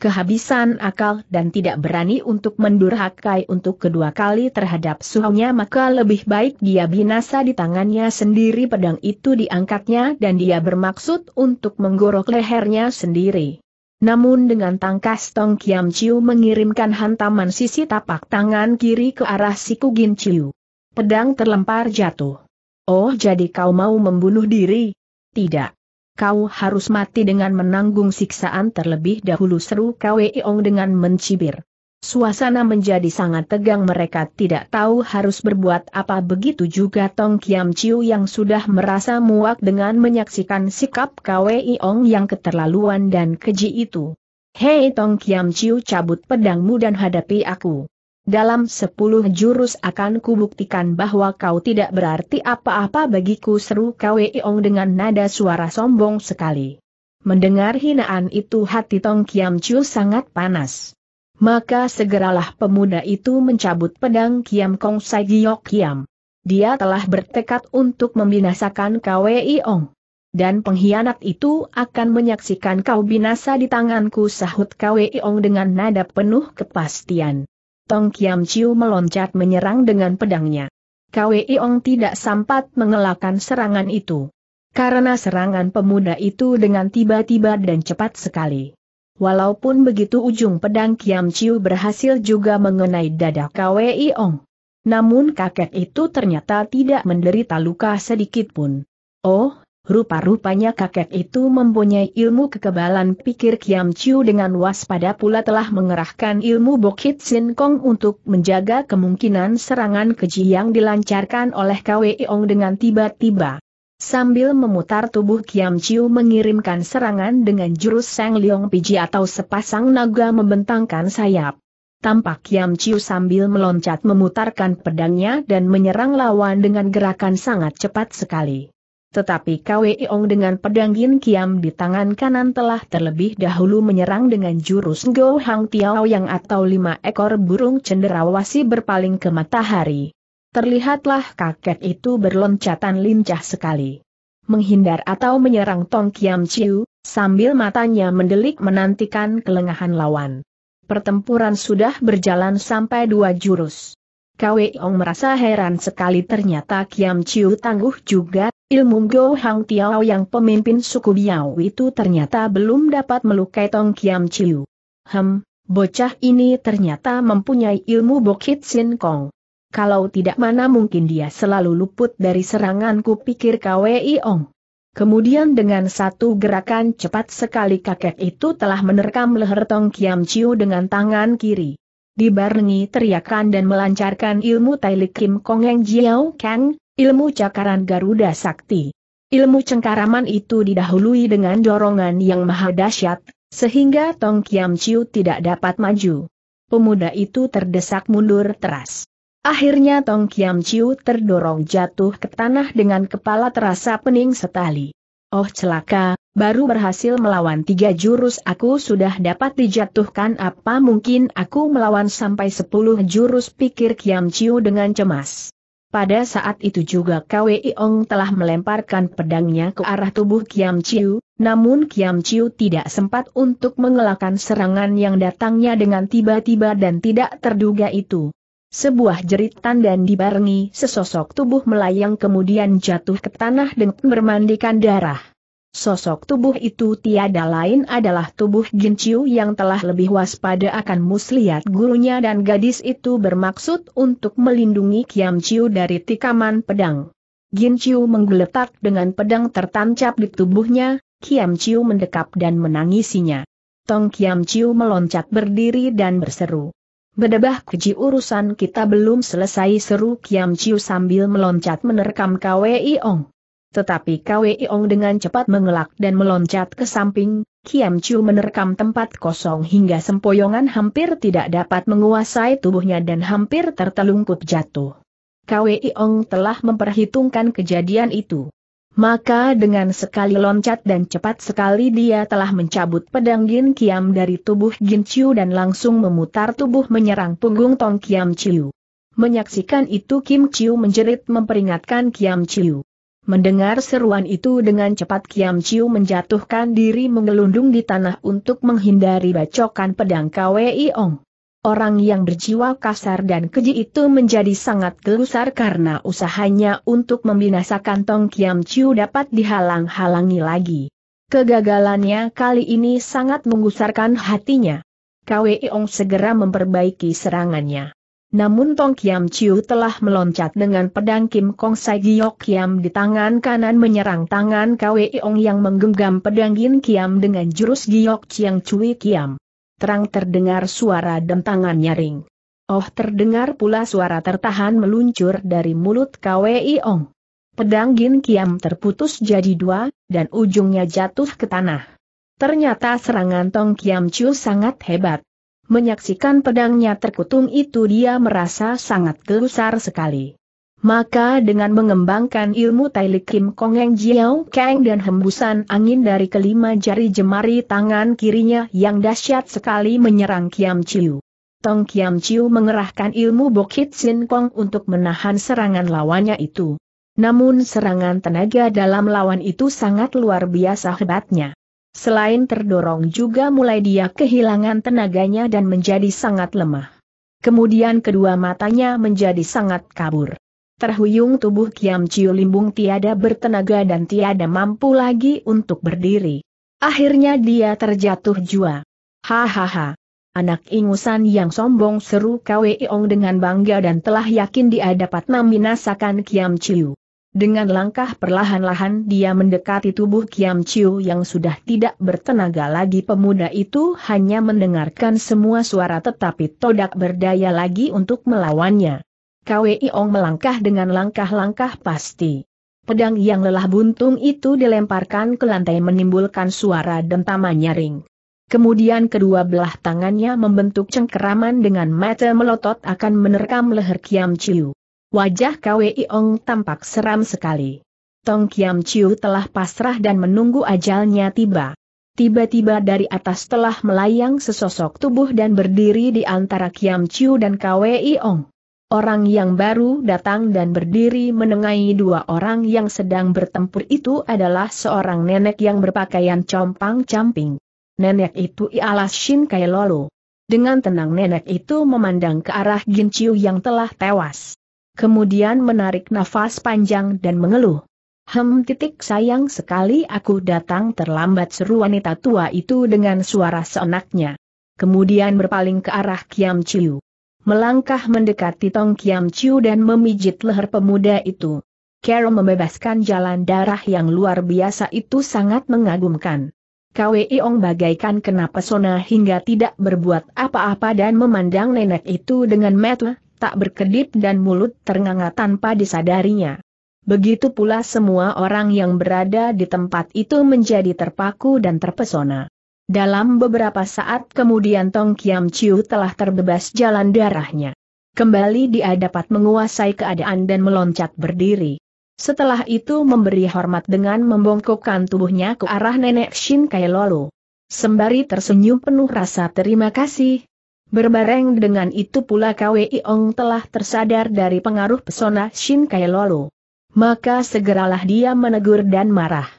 kehabisan akal dan tidak berani untuk mendurhakai untuk kedua kali terhadap suhunya maka lebih baik dia binasa di tangannya sendiri pedang itu diangkatnya dan dia bermaksud untuk menggorok lehernya sendiri. Namun dengan tangkas Tong Kiam Chiu mengirimkan hantaman sisi tapak tangan kiri ke arah siku Gin Chiu. Pedang terlempar jatuh. Oh jadi kau mau membunuh diri? Tidak kau harus mati dengan menanggung siksaan terlebih dahulu seru Ong dengan mencibir. Suasana menjadi sangat tegang mereka tidak tahu harus berbuat apa begitu juga Tong Kiam Chiu yang sudah merasa muak dengan menyaksikan sikap Ong yang keterlaluan dan keji itu. Hei Tong Kiam Chiu cabut pedangmu dan hadapi aku dalam sepuluh jurus akan kubuktikan bahwa kau tidak berarti apa-apa bagiku seru Iong dengan nada suara sombong sekali. Mendengar hinaan itu hati Tong Kiam Chiu sangat panas. Maka segeralah pemuda itu mencabut pedang Kiam Kong Sai Giok Kiam. Dia telah bertekad untuk membinasakan Iong. Dan pengkhianat itu akan menyaksikan kau binasa di tanganku sahut Iong dengan nada penuh kepastian. Tong Kiam Chiu meloncat menyerang dengan pedangnya. Kwei Ong tidak sempat mengelakkan serangan itu. Karena serangan pemuda itu dengan tiba-tiba dan cepat sekali. Walaupun begitu ujung pedang Kiam Chiu berhasil juga mengenai dada Kwei Ong. Namun kakek itu ternyata tidak menderita luka sedikit pun. Oh, Rupa-rupanya kakek itu mempunyai ilmu kekebalan pikir Kiam Chiu dengan waspada pula telah mengerahkan ilmu Bokit Sin Kong untuk menjaga kemungkinan serangan keji yang dilancarkan oleh Kwe Ong dengan tiba-tiba. Sambil memutar tubuh Kiam Chiu mengirimkan serangan dengan jurus Sang Liong Piji atau sepasang naga membentangkan sayap. Tampak Kiam Chiu sambil meloncat memutarkan pedangnya dan menyerang lawan dengan gerakan sangat cepat sekali. Tetapi Kwe Ong dengan pedang Gin Kiam di tangan kanan telah terlebih dahulu menyerang dengan jurus Go Hang Tiao yang atau lima ekor burung cenderawasi berpaling ke matahari. Terlihatlah kakek itu berloncatan lincah sekali. Menghindar atau menyerang Tong Kiam Chiu, sambil matanya mendelik menantikan kelengahan lawan. Pertempuran sudah berjalan sampai dua jurus. Kwe Ong merasa heran sekali ternyata Kiam Chiu tangguh juga, ilmu Go Hang Tiao yang pemimpin suku Biao itu ternyata belum dapat melukai Tong Kiam Chiu. Hem, bocah ini ternyata mempunyai ilmu Bokit Sin Kong. Kalau tidak mana mungkin dia selalu luput dari seranganku pikir Kwei Ong. Kemudian dengan satu gerakan cepat sekali kakek itu telah menerkam leher Tong Kiam Chiu dengan tangan kiri. Dibarengi teriakan dan melancarkan ilmu Li Kim kong Kongeng Jiao Kang, Ilmu cakaran Garuda Sakti. Ilmu cengkaraman itu didahului dengan dorongan yang maha dahsyat, sehingga Tong Kiam Chiu tidak dapat maju. Pemuda itu terdesak mundur teras. Akhirnya Tong Kiam Chiu terdorong jatuh ke tanah dengan kepala terasa pening setali. Oh celaka, baru berhasil melawan tiga jurus aku sudah dapat dijatuhkan apa mungkin aku melawan sampai sepuluh jurus pikir Kiam Chiu dengan cemas. Pada saat itu juga Kwei Ong telah melemparkan pedangnya ke arah tubuh Kiam Chiu, namun Kiam Chiu tidak sempat untuk mengelakkan serangan yang datangnya dengan tiba-tiba dan tidak terduga itu. Sebuah jeritan dan dibarengi sesosok tubuh melayang kemudian jatuh ke tanah dan bermandikan darah. Sosok tubuh itu tiada lain adalah tubuh Chiu yang telah lebih waspada akan muslihat gurunya dan gadis itu bermaksud untuk melindungi Kiam Chiu dari tikaman pedang. Chiu menggeletak dengan pedang tertancap di tubuhnya, Kiam Chiu mendekap dan menangisinya. Tong Kiam Chiu meloncat berdiri dan berseru. Bedebah keji urusan kita belum selesai seru Kiam Chiu sambil meloncat menerkam Kwei Ong. Tetapi Ong dengan cepat mengelak dan meloncat ke samping, Kiam Chu menerkam tempat kosong hingga sempoyongan hampir tidak dapat menguasai tubuhnya dan hampir tertelungkup jatuh. Ong telah memperhitungkan kejadian itu. Maka dengan sekali loncat dan cepat sekali dia telah mencabut pedang Gin Kiam dari tubuh Gin Chiu dan langsung memutar tubuh menyerang punggung Tong Kiam Chiu. Menyaksikan itu Kim Chiu menjerit memperingatkan Kiam Chiu. Mendengar seruan itu dengan cepat Kiam Chiu menjatuhkan diri mengelundung di tanah untuk menghindari bacokan pedang KWI Ong. Orang yang berjiwa kasar dan keji itu menjadi sangat gelusar karena usahanya untuk membinasakan Tong Kiam Chiu dapat dihalang-halangi lagi. Kegagalannya kali ini sangat mengusarkan hatinya. KWI Ong segera memperbaiki serangannya. Namun Tong Kiam Chiu telah meloncat dengan pedang Kim Kong Sai Giok Kiam di tangan kanan menyerang tangan Kwei Ong yang menggenggam pedang Gin Kiam dengan jurus Giok Chiang Chui Kiam. Terang terdengar suara dentangan nyaring. Oh terdengar pula suara tertahan meluncur dari mulut Kwei Ong. Pedang Gin Kiam terputus jadi dua, dan ujungnya jatuh ke tanah. Ternyata serangan Tong Kiam Chiu sangat hebat. Menyaksikan pedangnya terkutung itu dia merasa sangat gelusar sekali. Maka dengan mengembangkan ilmu Tailik Kim Kongeng Jiao Kang dan hembusan angin dari kelima jari jemari tangan kirinya yang dahsyat sekali menyerang Kiam Chiu. Tong Kiam Chiu mengerahkan ilmu Bokit Sin Kong untuk menahan serangan lawannya itu. Namun serangan tenaga dalam lawan itu sangat luar biasa hebatnya. Selain terdorong juga mulai dia kehilangan tenaganya dan menjadi sangat lemah. Kemudian kedua matanya menjadi sangat kabur. Terhuyung tubuh Kiam Chiu Limbung tiada bertenaga dan tiada mampu lagi untuk berdiri. Akhirnya dia terjatuh jua. Hahaha. Anak ingusan yang sombong seru Kwei Ong dengan bangga dan telah yakin dia dapat meminasakan Kiam Chiu. Dengan langkah perlahan-lahan dia mendekati tubuh Kiam Chiu yang sudah tidak bertenaga lagi pemuda itu hanya mendengarkan semua suara tetapi todak berdaya lagi untuk melawannya. Kwei Ong melangkah dengan langkah-langkah pasti. Pedang yang lelah buntung itu dilemparkan ke lantai menimbulkan suara dentaman nyaring. Kemudian kedua belah tangannya membentuk cengkeraman dengan mata melotot akan menerkam leher Kiam Chiu. Wajah Kwei Ong tampak seram sekali. Tong Kiam Chiu telah pasrah dan menunggu ajalnya tiba. Tiba-tiba dari atas telah melayang sesosok tubuh dan berdiri di antara Kiam Chiu dan Kwei Ong. Orang yang baru datang dan berdiri menengahi dua orang yang sedang bertempur itu adalah seorang nenek yang berpakaian compang-camping. Nenek itu ialah Shin Kai Lolo. Dengan tenang nenek itu memandang ke arah Gin Chiu yang telah tewas kemudian menarik nafas panjang dan mengeluh. Hem titik sayang sekali aku datang terlambat seru wanita tua itu dengan suara seenaknya. Kemudian berpaling ke arah Kiam Chiu. Melangkah mendekati Tong Kiam Chiu dan memijit leher pemuda itu. Carol membebaskan jalan darah yang luar biasa itu sangat mengagumkan. Kwe Ong bagaikan kena pesona hingga tidak berbuat apa-apa dan memandang nenek itu dengan mata tak berkedip dan mulut ternganga tanpa disadarinya. Begitu pula semua orang yang berada di tempat itu menjadi terpaku dan terpesona. Dalam beberapa saat kemudian Tong Kiam Chiu telah terbebas jalan darahnya. Kembali dia dapat menguasai keadaan dan meloncat berdiri. Setelah itu memberi hormat dengan membongkokkan tubuhnya ke arah nenek Shin Kai Lolo. Sembari tersenyum penuh rasa terima kasih, Berbareng dengan itu pula Kwei Ong telah tersadar dari pengaruh pesona Shin Kai Lolo. Maka segeralah dia menegur dan marah.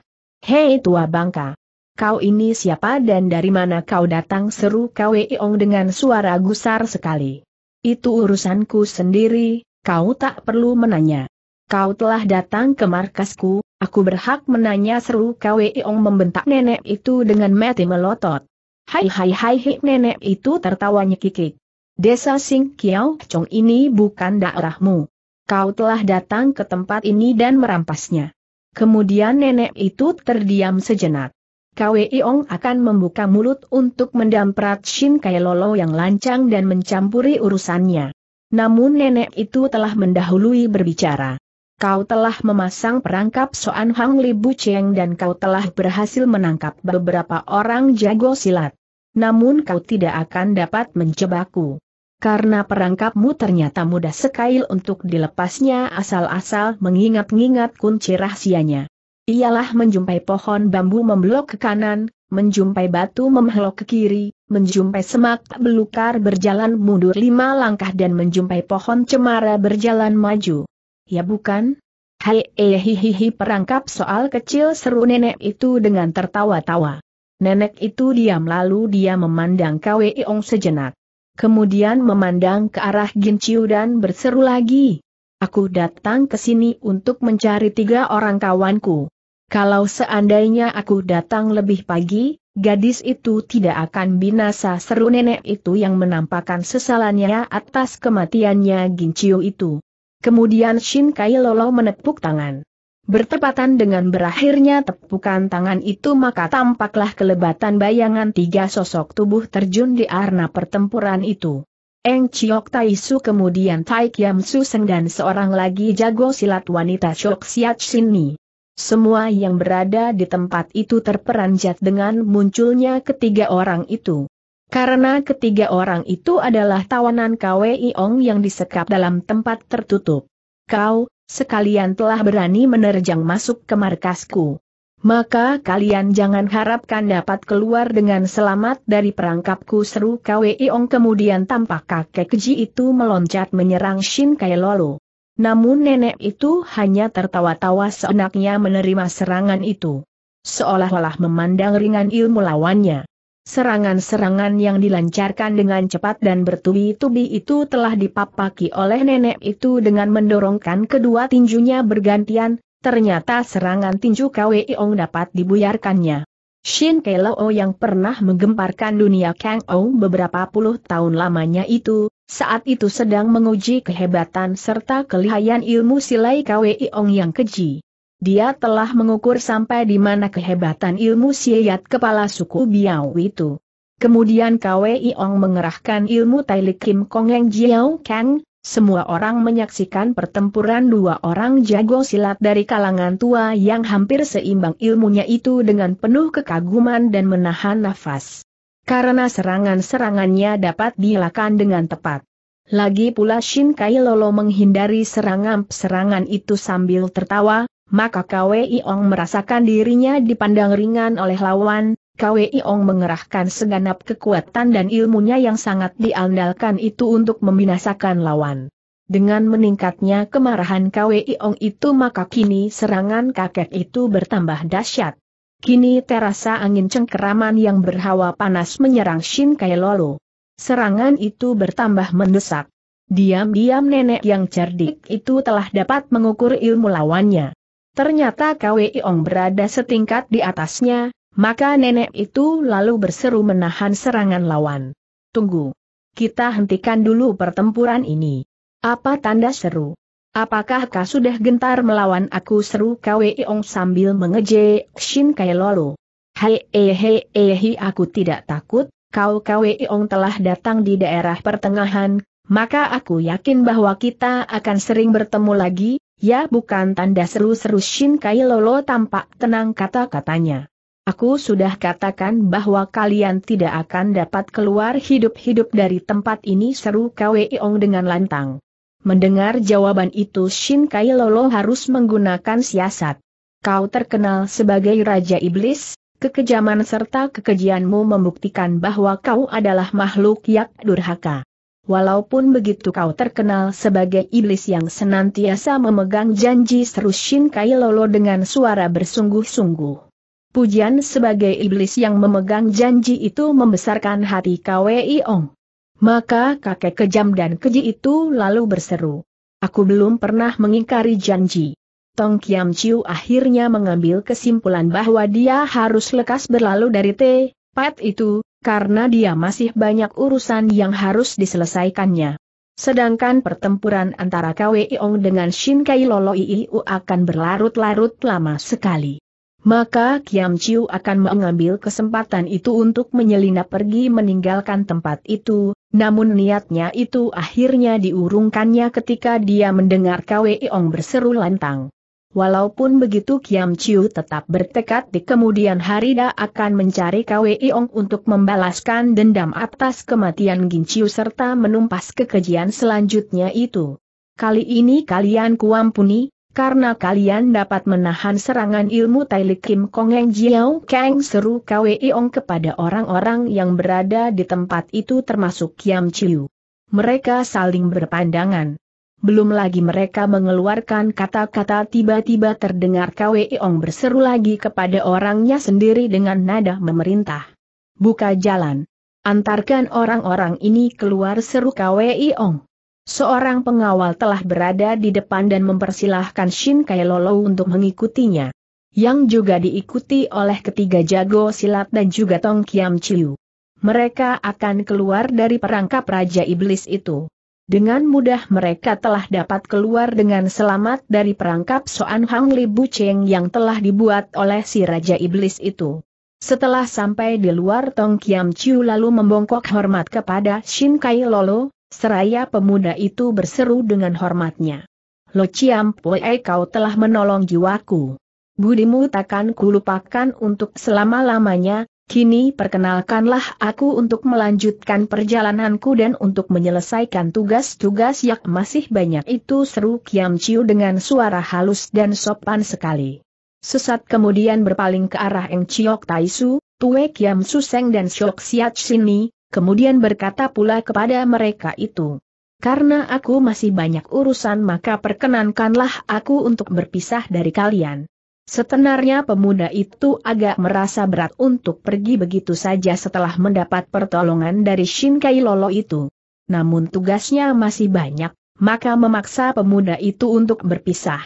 Hei tua bangka! Kau ini siapa dan dari mana kau datang seru Kwei Ong dengan suara gusar sekali. Itu urusanku sendiri, kau tak perlu menanya. Kau telah datang ke markasku, aku berhak menanya seru Kwei Ong membentak nenek itu dengan mati melotot. Hai hai hai hik nenek itu tertawanya nyekikik. Desa Sing Kiao Chong ini bukan daerahmu. Kau telah datang ke tempat ini dan merampasnya. Kemudian nenek itu terdiam sejenak. Kwe Iong akan membuka mulut untuk mendamprat Shin Kai Lolo yang lancang dan mencampuri urusannya. Namun nenek itu telah mendahului berbicara. Kau telah memasang perangkap Soan Hang Li Bu Cheng dan kau telah berhasil menangkap beberapa orang jago silat. Namun kau tidak akan dapat menjebakku. Karena perangkapmu ternyata mudah sekali untuk dilepasnya asal-asal mengingat-ingat kunci rahasianya. Ialah menjumpai pohon bambu memblok ke kanan, menjumpai batu memblok ke kiri, menjumpai semak belukar berjalan mundur lima langkah dan menjumpai pohon cemara berjalan maju. Ya bukan? Hehehehihi perangkap soal kecil seru nenek itu dengan tertawa-tawa. Nenek itu diam lalu dia memandang Kwee Ong sejenak. Kemudian memandang ke arah Ginciu dan berseru lagi. Aku datang ke sini untuk mencari tiga orang kawanku. Kalau seandainya aku datang lebih pagi, gadis itu tidak akan binasa seru nenek itu yang menampakkan sesalannya atas kematiannya Ginciu itu. Kemudian Shin Kai Lolo menepuk tangan. Bertepatan dengan berakhirnya tepukan tangan itu maka tampaklah kelebatan bayangan tiga sosok tubuh terjun di arena pertempuran itu. Eng Chiok Su kemudian Tai Kiam Su Seng dan seorang lagi jago silat wanita Chok Siat Shin Ni. Semua yang berada di tempat itu terperanjat dengan munculnya ketiga orang itu. Karena ketiga orang itu adalah tawanan KWI Ong yang disekap dalam tempat tertutup. Kau, sekalian telah berani menerjang masuk ke markasku. Maka kalian jangan harapkan dapat keluar dengan selamat dari perangkapku seru KWI Ong kemudian tampak kakek keji itu meloncat menyerang Shin Kai Lolo. Namun nenek itu hanya tertawa-tawa seenaknya menerima serangan itu. Seolah-olah memandang ringan ilmu lawannya. Serangan-serangan yang dilancarkan dengan cepat dan bertubi-tubi itu telah dipapaki oleh nenek itu dengan mendorongkan kedua tinjunya bergantian, ternyata serangan tinju Ong dapat dibuyarkannya. Shin Keloo yang pernah menggemparkan dunia Kang Ong beberapa puluh tahun lamanya itu, saat itu sedang menguji kehebatan serta kelihayan ilmu silai Ong yang keji. Dia telah mengukur sampai di mana kehebatan ilmu siayat kepala suku Biao itu. Kemudian Kwei Ong mengerahkan ilmu Tailik Kim Kongeng Jiao Kang, semua orang menyaksikan pertempuran dua orang jago silat dari kalangan tua yang hampir seimbang ilmunya itu dengan penuh kekaguman dan menahan nafas. Karena serangan-serangannya dapat dilakukan dengan tepat. Lagi pula Shin Kai Lolo menghindari serangan-serangan itu sambil tertawa, maka Kwei Ong merasakan dirinya dipandang ringan oleh lawan, Kwei Ong mengerahkan seganap kekuatan dan ilmunya yang sangat diandalkan itu untuk membinasakan lawan. Dengan meningkatnya kemarahan Kwei Ong itu maka kini serangan kakek itu bertambah dahsyat. Kini terasa angin cengkeraman yang berhawa panas menyerang Shin Kai Serangan itu bertambah mendesak. Diam-diam nenek yang cerdik itu telah dapat mengukur ilmu lawannya. Ternyata Ong berada setingkat di atasnya, maka nenek itu lalu berseru menahan serangan lawan. Tunggu. Kita hentikan dulu pertempuran ini. Apa tanda seru? Apakah kau sudah gentar melawan aku seru Ong sambil mengejek Shin Kai Lolo. Hei eh, hei hei eh, aku tidak takut, kau Ong telah datang di daerah pertengahan, maka aku yakin bahwa kita akan sering bertemu lagi, Ya bukan tanda seru-seru Shin Kai Lolo tampak tenang kata-katanya. Aku sudah katakan bahwa kalian tidak akan dapat keluar hidup-hidup dari tempat ini seru Kwe Ong dengan lantang. Mendengar jawaban itu Shin Kai Lolo harus menggunakan siasat. Kau terkenal sebagai Raja Iblis, kekejaman serta kekejianmu membuktikan bahwa kau adalah makhluk yak durhaka. Walaupun begitu kau terkenal sebagai iblis yang senantiasa memegang janji seru Shin Kai Lolo dengan suara bersungguh-sungguh. Pujian sebagai iblis yang memegang janji itu membesarkan hati Kwei Ong. Maka kakek kejam dan keji itu lalu berseru. Aku belum pernah mengingkari janji. Tong Kiam Chiu akhirnya mengambil kesimpulan bahwa dia harus lekas berlalu dari T. Pat itu, karena dia masih banyak urusan yang harus diselesaikannya. Sedangkan pertempuran antara Ong dengan Shin Shinkai Iiu akan berlarut-larut lama sekali. Maka Kiam Chiu akan mengambil kesempatan itu untuk menyelinap pergi meninggalkan tempat itu, namun niatnya itu akhirnya diurungkannya ketika dia mendengar Ong berseru lantang. Walaupun begitu Kiam Chiu tetap bertekad di kemudian hari dia akan mencari Kwei Ong untuk membalaskan dendam atas kematian Gin Chiu serta menumpas kekejian selanjutnya itu. Kali ini kalian kuampuni, karena kalian dapat menahan serangan ilmu Tailikim Kim Kongeng Jiao Kang seru Kwei Ong kepada orang-orang yang berada di tempat itu termasuk Kiam Chiu. Mereka saling berpandangan. Belum lagi mereka mengeluarkan kata-kata tiba-tiba terdengar Kwe Ong berseru lagi kepada orangnya sendiri dengan nada memerintah. Buka jalan. Antarkan orang-orang ini keluar seru Kwe Ong. Seorang pengawal telah berada di depan dan mempersilahkan Shin Kai Lolo untuk mengikutinya. Yang juga diikuti oleh ketiga jago silat dan juga Tong Kiam Chiu. Mereka akan keluar dari perangkap Raja Iblis itu. Dengan mudah mereka telah dapat keluar dengan selamat dari perangkap Soan Hang Li Bucing yang telah dibuat oleh si Raja Iblis itu. Setelah sampai di luar Tong Kiam Chiu lalu membongkok hormat kepada Shin Kai Lolo, seraya pemuda itu berseru dengan hormatnya. Lo Chiam Pue kau telah menolong jiwaku. Budimu takkan kulupakan untuk selama-lamanya, Kini perkenalkanlah aku untuk melanjutkan perjalananku dan untuk menyelesaikan tugas-tugas yang masih banyak itu seru Kiam Chiu dengan suara halus dan sopan sekali. Sesat kemudian berpaling ke arah Eng Chiok Taisu, Tue Kiam Suseng dan Shok Siat Sini, kemudian berkata pula kepada mereka itu. Karena aku masih banyak urusan maka perkenankanlah aku untuk berpisah dari kalian. Sebenarnya pemuda itu agak merasa berat untuk pergi begitu saja setelah mendapat pertolongan dari Shinkai Lolo itu. Namun tugasnya masih banyak, maka memaksa pemuda itu untuk berpisah.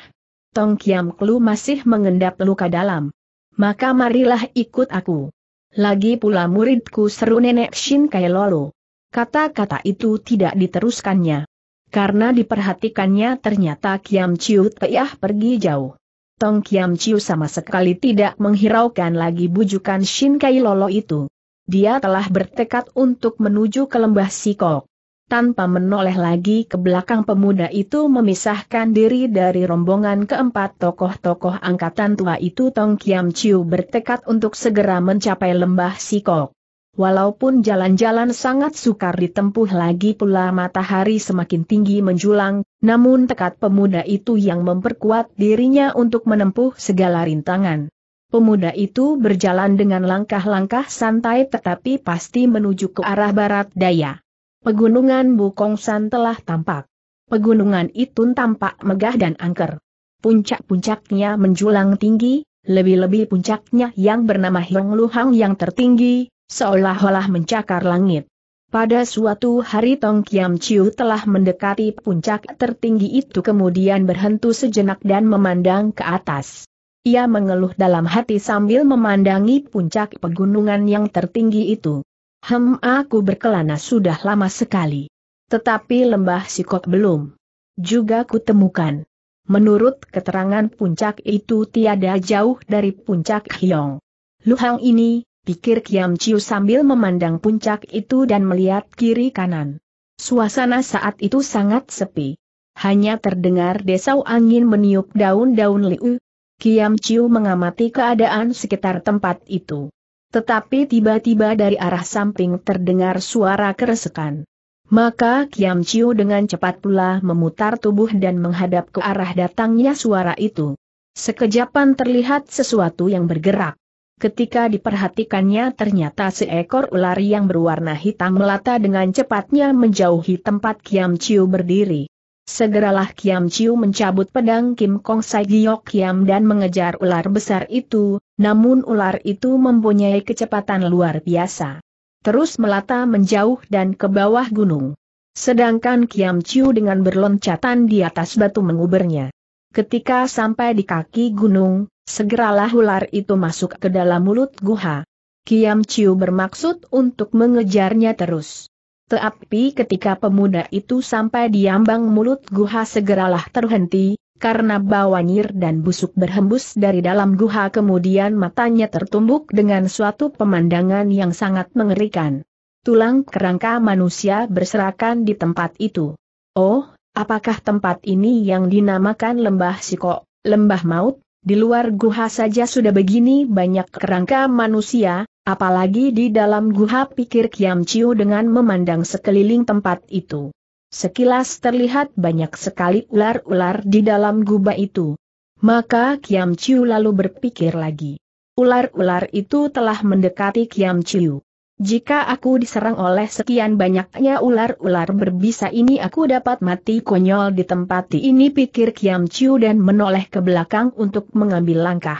Tong Kiam Klu masih mengendap luka dalam. Maka marilah ikut aku. Lagi pula muridku seru nenek Shin Shinkai Lolo. Kata-kata itu tidak diteruskannya. Karena diperhatikannya ternyata Kiam Ciut Teiah pergi jauh. Tong Kiam Chiu sama sekali tidak menghiraukan lagi bujukan Shin Kai Lolo itu. Dia telah bertekad untuk menuju ke lembah Sikok. Tanpa menoleh lagi ke belakang pemuda itu memisahkan diri dari rombongan keempat tokoh-tokoh angkatan tua itu Tong Kiam Chiu bertekad untuk segera mencapai lembah Sikok. Walaupun jalan-jalan sangat sukar ditempuh lagi pula matahari semakin tinggi menjulang, namun tekad pemuda itu yang memperkuat dirinya untuk menempuh segala rintangan. Pemuda itu berjalan dengan langkah-langkah santai tetapi pasti menuju ke arah barat daya. Pegunungan Bukongsan telah tampak. Pegunungan itu tampak megah dan angker. Puncak-puncaknya menjulang tinggi, lebih-lebih puncaknya yang bernama Hong Luhang yang tertinggi, seolah-olah mencakar langit. Pada suatu hari Tong Kiam Chiu telah mendekati puncak tertinggi itu kemudian berhenti sejenak dan memandang ke atas. Ia mengeluh dalam hati sambil memandangi puncak pegunungan yang tertinggi itu. Hem aku berkelana sudah lama sekali. Tetapi lembah sikot belum. Juga kutemukan. Menurut keterangan puncak itu tiada jauh dari puncak Hyong. Luhang ini, pikir Kiam Chiu sambil memandang puncak itu dan melihat kiri kanan. Suasana saat itu sangat sepi. Hanya terdengar desau angin meniup daun-daun liu. Kiam Chiu mengamati keadaan sekitar tempat itu. Tetapi tiba-tiba dari arah samping terdengar suara keresekan. Maka Kiam Chiu dengan cepat pula memutar tubuh dan menghadap ke arah datangnya suara itu. Sekejapan terlihat sesuatu yang bergerak. Ketika diperhatikannya ternyata seekor ular yang berwarna hitam melata dengan cepatnya menjauhi tempat Kiam Chiu berdiri. Segeralah Kiam Chiu mencabut pedang Kim Kong Sai Giok Kiam dan mengejar ular besar itu, namun ular itu mempunyai kecepatan luar biasa. Terus melata menjauh dan ke bawah gunung. Sedangkan Kiam Chiu dengan berloncatan di atas batu mengubernya. Ketika sampai di kaki gunung, Segeralah ular itu masuk ke dalam mulut guha. Kiam Chiu bermaksud untuk mengejarnya terus. Tetapi ketika pemuda itu sampai di ambang mulut guha segeralah terhenti, karena bau anyir dan busuk berhembus dari dalam guha kemudian matanya tertumbuk dengan suatu pemandangan yang sangat mengerikan. Tulang kerangka manusia berserakan di tempat itu. Oh, apakah tempat ini yang dinamakan lembah Siko, lembah maut? Di luar guha saja sudah begini banyak kerangka manusia, apalagi di dalam guha pikir Kiam Chiu dengan memandang sekeliling tempat itu. Sekilas terlihat banyak sekali ular-ular di dalam guba itu. Maka Kiam Chiu lalu berpikir lagi. Ular-ular itu telah mendekati Kiam Chiu. Jika aku diserang oleh sekian banyaknya ular-ular berbisa ini aku dapat mati konyol di tempat ini pikir Kiam Chiu dan menoleh ke belakang untuk mengambil langkah.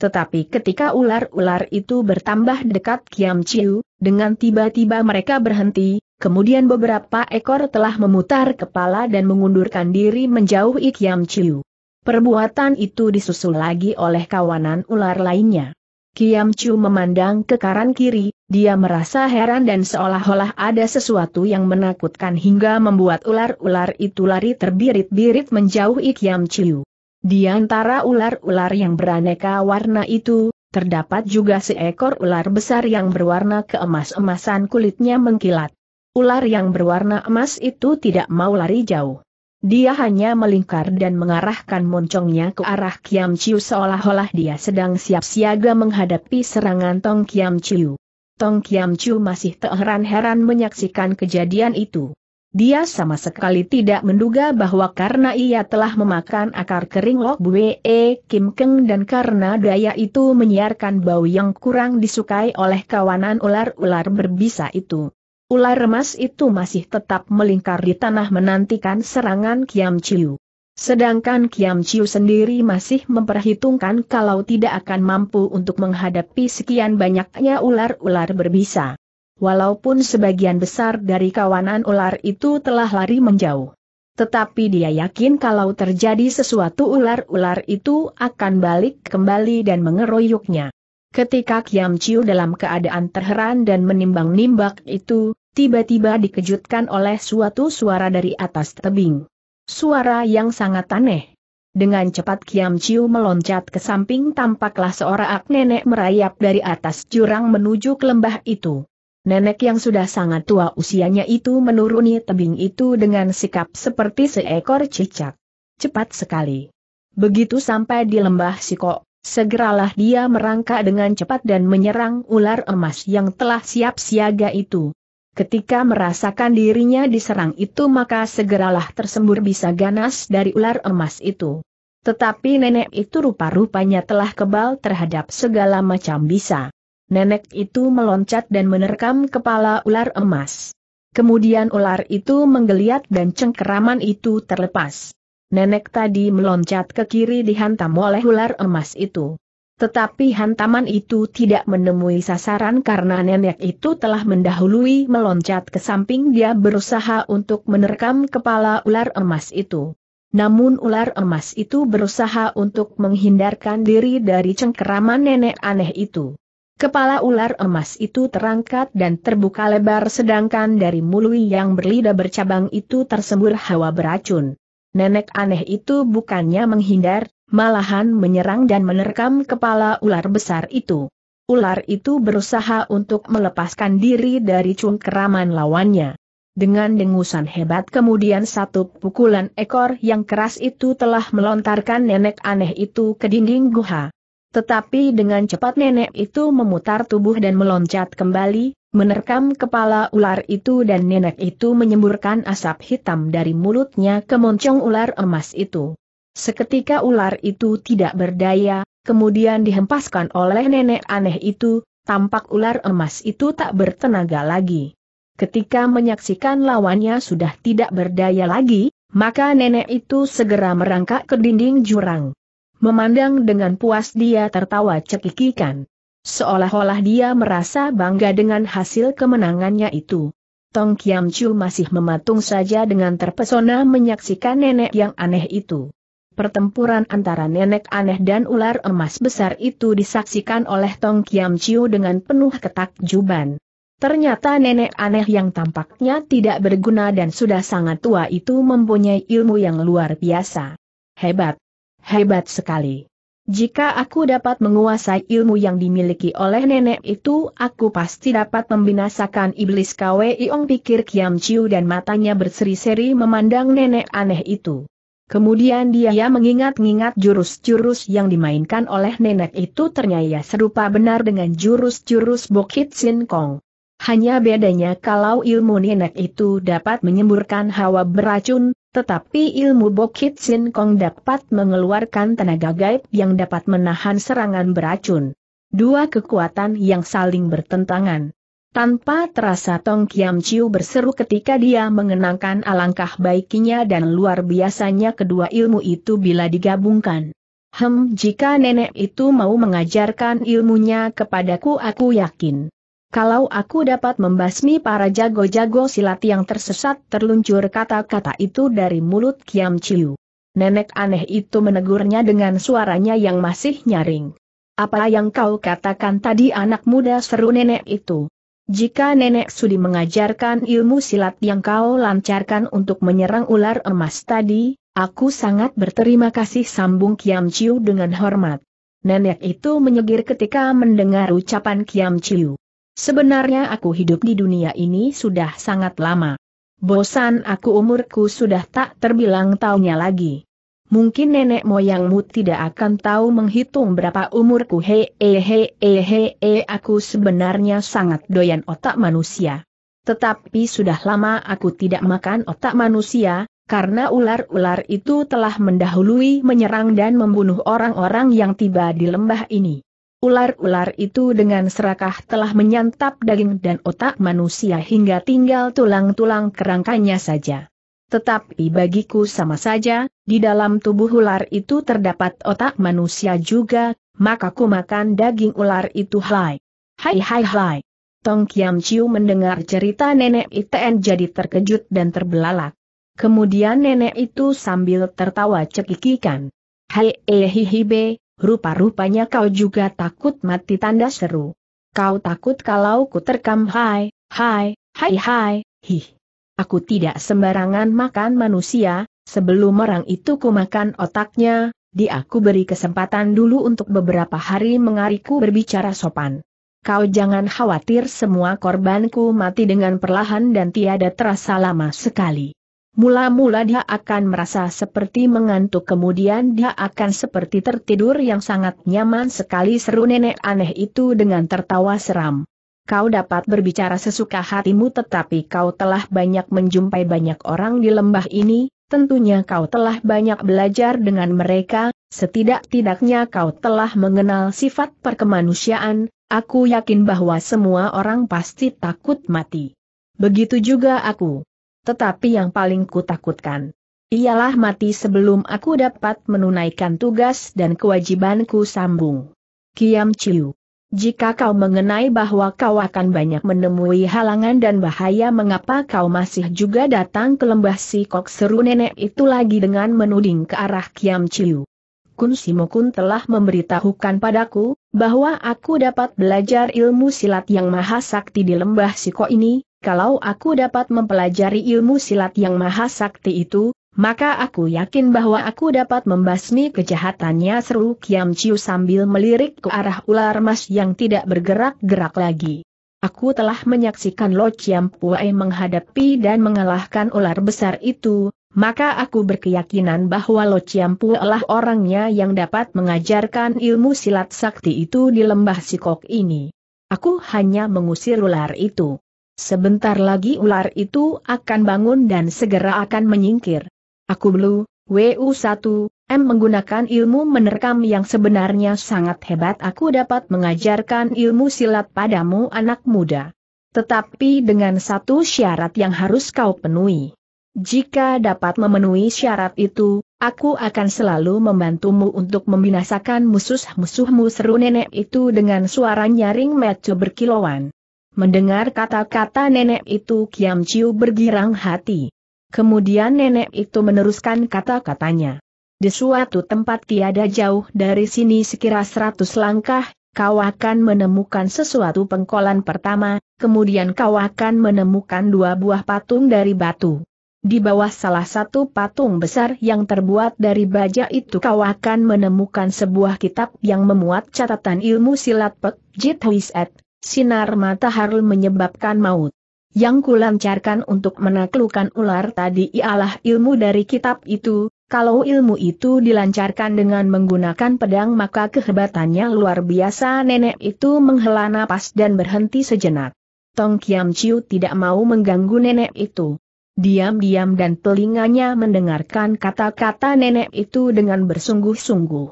Tetapi ketika ular-ular itu bertambah dekat Kiam Chiu, dengan tiba-tiba mereka berhenti, kemudian beberapa ekor telah memutar kepala dan mengundurkan diri menjauhi Kiam Chiu. Perbuatan itu disusul lagi oleh kawanan ular lainnya. Kiam Chiu memandang ke kanan kiri, dia merasa heran dan seolah-olah ada sesuatu yang menakutkan hingga membuat ular-ular itu lari terbirit-birit menjauhi Kiam Chiu. Di antara ular-ular yang beraneka warna itu, terdapat juga seekor ular besar yang berwarna keemas-emasan kulitnya mengkilat. Ular yang berwarna emas itu tidak mau lari jauh. Dia hanya melingkar dan mengarahkan moncongnya ke arah Kiam Chiu seolah-olah dia sedang siap siaga menghadapi serangan Tong Kiam Chiu. Tong Kiam Chu masih terheran-heran menyaksikan kejadian itu. Dia sama sekali tidak menduga bahwa karena ia telah memakan akar kering Lok Bue e, Kim Keng dan karena daya itu menyiarkan bau yang kurang disukai oleh kawanan ular-ular berbisa itu. Ular emas itu masih tetap melingkar di tanah menantikan serangan Kiam Chiu. Sedangkan Kiam Chiu sendiri masih memperhitungkan kalau tidak akan mampu untuk menghadapi sekian banyaknya ular-ular berbisa. Walaupun sebagian besar dari kawanan ular itu telah lari menjauh. Tetapi dia yakin kalau terjadi sesuatu ular-ular itu akan balik kembali dan mengeroyoknya. Ketika Kiam Chiu dalam keadaan terheran dan menimbang-nimbak itu, tiba-tiba dikejutkan oleh suatu suara dari atas tebing. Suara yang sangat aneh. Dengan cepat Kiam Chiu meloncat ke samping tampaklah seorang nenek merayap dari atas jurang menuju ke lembah itu. Nenek yang sudah sangat tua usianya itu menuruni tebing itu dengan sikap seperti seekor cicak. Cepat sekali. Begitu sampai di lembah Siko, segeralah dia merangkak dengan cepat dan menyerang ular emas yang telah siap siaga itu. Ketika merasakan dirinya diserang itu maka segeralah tersembur bisa ganas dari ular emas itu. Tetapi nenek itu rupa-rupanya telah kebal terhadap segala macam bisa. Nenek itu meloncat dan menerkam kepala ular emas. Kemudian ular itu menggeliat dan cengkeraman itu terlepas. Nenek tadi meloncat ke kiri dihantam oleh ular emas itu. Tetapi hantaman itu tidak menemui sasaran karena nenek itu telah mendahului meloncat ke samping dia berusaha untuk menerkam kepala ular emas itu. Namun ular emas itu berusaha untuk menghindarkan diri dari cengkeraman nenek aneh itu. Kepala ular emas itu terangkat dan terbuka lebar sedangkan dari mulut yang berlidah bercabang itu tersembur hawa beracun. Nenek aneh itu bukannya menghindar, malahan menyerang dan menerkam kepala ular besar itu. Ular itu berusaha untuk melepaskan diri dari cungkeraman lawannya. Dengan dengusan hebat kemudian satu pukulan ekor yang keras itu telah melontarkan nenek aneh itu ke dinding guha. Tetapi dengan cepat nenek itu memutar tubuh dan meloncat kembali, menerkam kepala ular itu dan nenek itu menyemburkan asap hitam dari mulutnya ke moncong ular emas itu. Seketika ular itu tidak berdaya, kemudian dihempaskan oleh nenek aneh itu, tampak ular emas itu tak bertenaga lagi. Ketika menyaksikan lawannya sudah tidak berdaya lagi, maka nenek itu segera merangkak ke dinding jurang. Memandang dengan puas dia tertawa cekikikan. Seolah-olah dia merasa bangga dengan hasil kemenangannya itu. Tong Kiam Chu masih mematung saja dengan terpesona menyaksikan nenek yang aneh itu. Pertempuran antara nenek aneh dan ular emas besar itu disaksikan oleh Tong Kiam Chiu dengan penuh ketakjuban. Ternyata nenek aneh yang tampaknya tidak berguna dan sudah sangat tua itu mempunyai ilmu yang luar biasa. Hebat. Hebat sekali. Jika aku dapat menguasai ilmu yang dimiliki oleh nenek itu, aku pasti dapat membinasakan iblis Iong pikir Kiam Chiu dan matanya berseri-seri memandang nenek aneh itu. Kemudian dia mengingat-ingat jurus-jurus yang dimainkan oleh nenek itu ternyata serupa benar dengan jurus-jurus bokit Sin Kong. Hanya bedanya kalau ilmu nenek itu dapat menyemburkan hawa beracun, tetapi ilmu bokit Sin Kong dapat mengeluarkan tenaga gaib yang dapat menahan serangan beracun. Dua kekuatan yang saling bertentangan. Tanpa terasa Tong Kiam Chiu berseru ketika dia mengenangkan alangkah baiknya dan luar biasanya kedua ilmu itu bila digabungkan. Hem jika nenek itu mau mengajarkan ilmunya kepadaku aku yakin. Kalau aku dapat membasmi para jago-jago silat yang tersesat terluncur kata-kata itu dari mulut Kiam Chiu. Nenek aneh itu menegurnya dengan suaranya yang masih nyaring. Apa yang kau katakan tadi anak muda seru nenek itu? Jika nenek Sudi mengajarkan ilmu silat yang kau lancarkan untuk menyerang ular emas tadi, aku sangat berterima kasih sambung Kiam Chiu dengan hormat. Nenek itu menyegir ketika mendengar ucapan Kiam Chiu. Sebenarnya aku hidup di dunia ini sudah sangat lama. Bosan aku umurku sudah tak terbilang taunya lagi mungkin nenek moyangmu tidak akan tahu menghitung berapa umurku Hehehehe, aku sebenarnya sangat doyan otak manusia. Tetapi sudah lama aku tidak makan otak manusia, karena ular-ular itu telah mendahului menyerang dan membunuh orang-orang yang tiba di lembah ini. Ular-ular itu dengan serakah telah menyantap daging dan otak manusia hingga tinggal tulang-tulang kerangkanya saja. Tetapi bagiku sama saja, di dalam tubuh ular itu terdapat otak manusia juga, maka ku makan daging ular itu hai. Hai hai hai. Tong Kiam Chiu mendengar cerita nenek ITN jadi terkejut dan terbelalak. Kemudian nenek itu sambil tertawa cekikikan. Hai, Hei eh, be, rupa-rupanya kau juga takut mati tanda seru. Kau takut kalau ku terkam hai, hai, hai hai, hi. Aku tidak sembarangan makan manusia, sebelum orang itu kumakan otaknya, di aku beri kesempatan dulu untuk beberapa hari mengariku berbicara sopan. Kau jangan khawatir semua korbanku mati dengan perlahan dan tiada terasa lama sekali. Mula-mula dia akan merasa seperti mengantuk kemudian dia akan seperti tertidur yang sangat nyaman sekali seru nenek aneh itu dengan tertawa seram. Kau dapat berbicara sesuka hatimu tetapi kau telah banyak menjumpai banyak orang di lembah ini, tentunya kau telah banyak belajar dengan mereka, setidak-tidaknya kau telah mengenal sifat perkemanusiaan, aku yakin bahwa semua orang pasti takut mati. Begitu juga aku. Tetapi yang paling kutakutkan ialah mati sebelum aku dapat menunaikan tugas dan kewajibanku sambung. Kiam Chiu jika kau mengenai bahwa kau akan banyak menemui halangan dan bahaya mengapa kau masih juga datang ke lembah si kok seru nenek itu lagi dengan menuding ke arah Kiam Chiu. Kun Simokun telah memberitahukan padaku, bahwa aku dapat belajar ilmu silat yang maha sakti di lembah Siko ini, kalau aku dapat mempelajari ilmu silat yang maha sakti itu, maka aku yakin bahwa aku dapat membasmi kejahatannya seru Kiam Chiu sambil melirik ke arah ular emas yang tidak bergerak-gerak lagi. Aku telah menyaksikan Lo Chiam Puai menghadapi dan mengalahkan ular besar itu, maka aku berkeyakinan bahwa Lo Chiam adalah orangnya yang dapat mengajarkan ilmu silat sakti itu di lembah Sikok ini. Aku hanya mengusir ular itu. Sebentar lagi ular itu akan bangun dan segera akan menyingkir. Aku belum, WU1, M menggunakan ilmu menerkam yang sebenarnya sangat hebat aku dapat mengajarkan ilmu silat padamu anak muda. Tetapi dengan satu syarat yang harus kau penuhi. Jika dapat memenuhi syarat itu, aku akan selalu membantumu untuk membinasakan musuh-musuhmu seru nenek itu dengan suara nyaring metu berkilauan. Mendengar kata-kata nenek itu Kiam Chiu bergirang hati. Kemudian nenek itu meneruskan kata-katanya. Di suatu tempat tiada jauh dari sini sekira seratus langkah, kau akan menemukan sesuatu pengkolan pertama, kemudian kau akan menemukan dua buah patung dari batu. Di bawah salah satu patung besar yang terbuat dari baja itu kau akan menemukan sebuah kitab yang memuat catatan ilmu silat Pek Jit Et, sinar matahari menyebabkan maut. Yang kulancarkan untuk menaklukkan ular tadi ialah ilmu dari kitab itu, kalau ilmu itu dilancarkan dengan menggunakan pedang maka kehebatannya luar biasa nenek itu menghela napas dan berhenti sejenak. Tong Kiam Chiu tidak mau mengganggu nenek itu. Diam-diam dan telinganya mendengarkan kata-kata nenek itu dengan bersungguh-sungguh.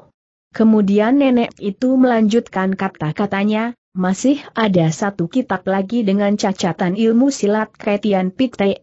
Kemudian nenek itu melanjutkan kata-katanya, masih ada satu kitab lagi dengan cacatan ilmu silat Kretian Pite,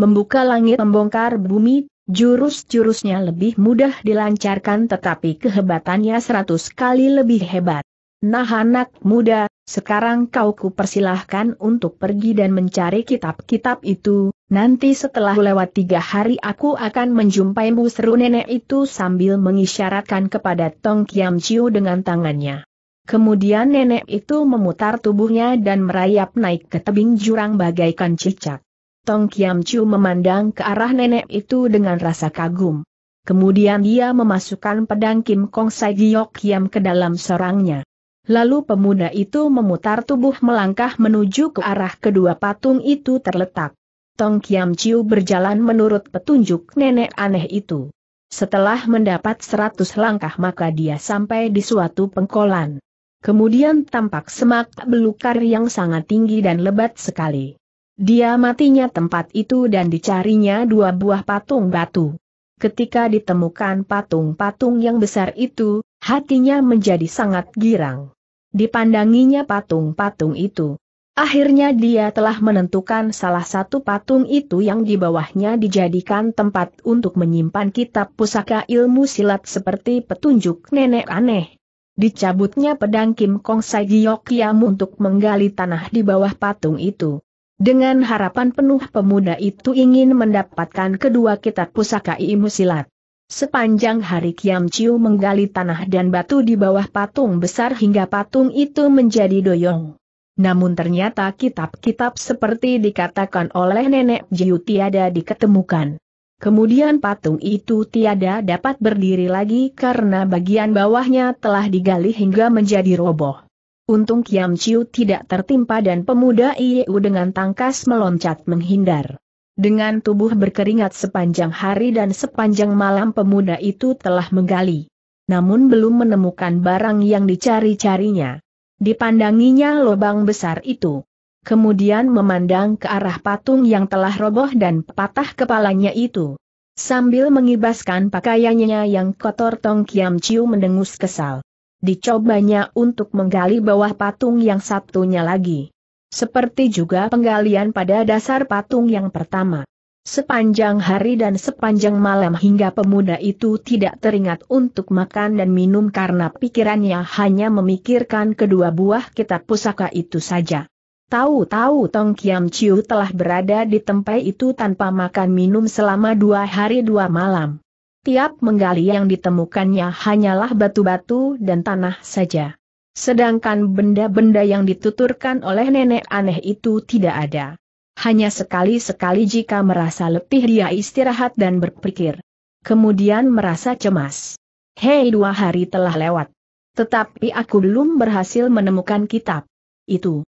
membuka langit membongkar bumi, jurus-jurusnya lebih mudah dilancarkan tetapi kehebatannya seratus kali lebih hebat. Nah anak muda, sekarang kau kupersilahkan untuk pergi dan mencari kitab-kitab itu, nanti setelah lewat tiga hari aku akan menjumpaimu seru nenek itu sambil mengisyaratkan kepada Tong Kiam Chiu dengan tangannya. Kemudian nenek itu memutar tubuhnya dan merayap naik ke tebing jurang bagaikan cicak. Tong Kiam Chu memandang ke arah nenek itu dengan rasa kagum. Kemudian dia memasukkan pedang Kim Kong Sai Giok Kiam ke dalam sarangnya. Lalu pemuda itu memutar tubuh melangkah menuju ke arah kedua patung itu terletak. Tong Kiam Chiu berjalan menurut petunjuk nenek aneh itu. Setelah mendapat seratus langkah maka dia sampai di suatu pengkolan. Kemudian tampak semak belukar yang sangat tinggi dan lebat sekali. Dia matinya tempat itu dan dicarinya dua buah patung batu. Ketika ditemukan patung-patung yang besar itu, hatinya menjadi sangat girang. Dipandanginya patung-patung itu. Akhirnya dia telah menentukan salah satu patung itu yang di bawahnya dijadikan tempat untuk menyimpan kitab pusaka ilmu silat seperti petunjuk nenek aneh. Dicabutnya pedang Kim Kong Sai Yam untuk menggali tanah di bawah patung itu. Dengan harapan penuh pemuda itu ingin mendapatkan kedua kitab pusaka ilmu silat. Sepanjang hari Kiam Chiu menggali tanah dan batu di bawah patung besar hingga patung itu menjadi doyong. Namun ternyata kitab-kitab seperti dikatakan oleh nenek Jiu tiada diketemukan. Kemudian patung itu tiada dapat berdiri lagi karena bagian bawahnya telah digali hingga menjadi roboh. Untung Kiam Chiu tidak tertimpa dan pemuda Ieu dengan tangkas meloncat menghindar. Dengan tubuh berkeringat sepanjang hari dan sepanjang malam pemuda itu telah menggali. Namun belum menemukan barang yang dicari-carinya. Dipandanginya lubang besar itu kemudian memandang ke arah patung yang telah roboh dan patah kepalanya itu. Sambil mengibaskan pakaiannya yang kotor Tong Kiam Chiu mendengus kesal. Dicobanya untuk menggali bawah patung yang satunya lagi. Seperti juga penggalian pada dasar patung yang pertama. Sepanjang hari dan sepanjang malam hingga pemuda itu tidak teringat untuk makan dan minum karena pikirannya hanya memikirkan kedua buah kitab pusaka itu saja. Tahu-tahu Tong Kiam Chiu telah berada di tempat itu tanpa makan minum selama dua hari dua malam. Tiap menggali yang ditemukannya hanyalah batu-batu dan tanah saja. Sedangkan benda-benda yang dituturkan oleh nenek aneh itu tidak ada. Hanya sekali-sekali jika merasa letih dia istirahat dan berpikir. Kemudian merasa cemas. Hei dua hari telah lewat. Tetapi aku belum berhasil menemukan kitab. Itu.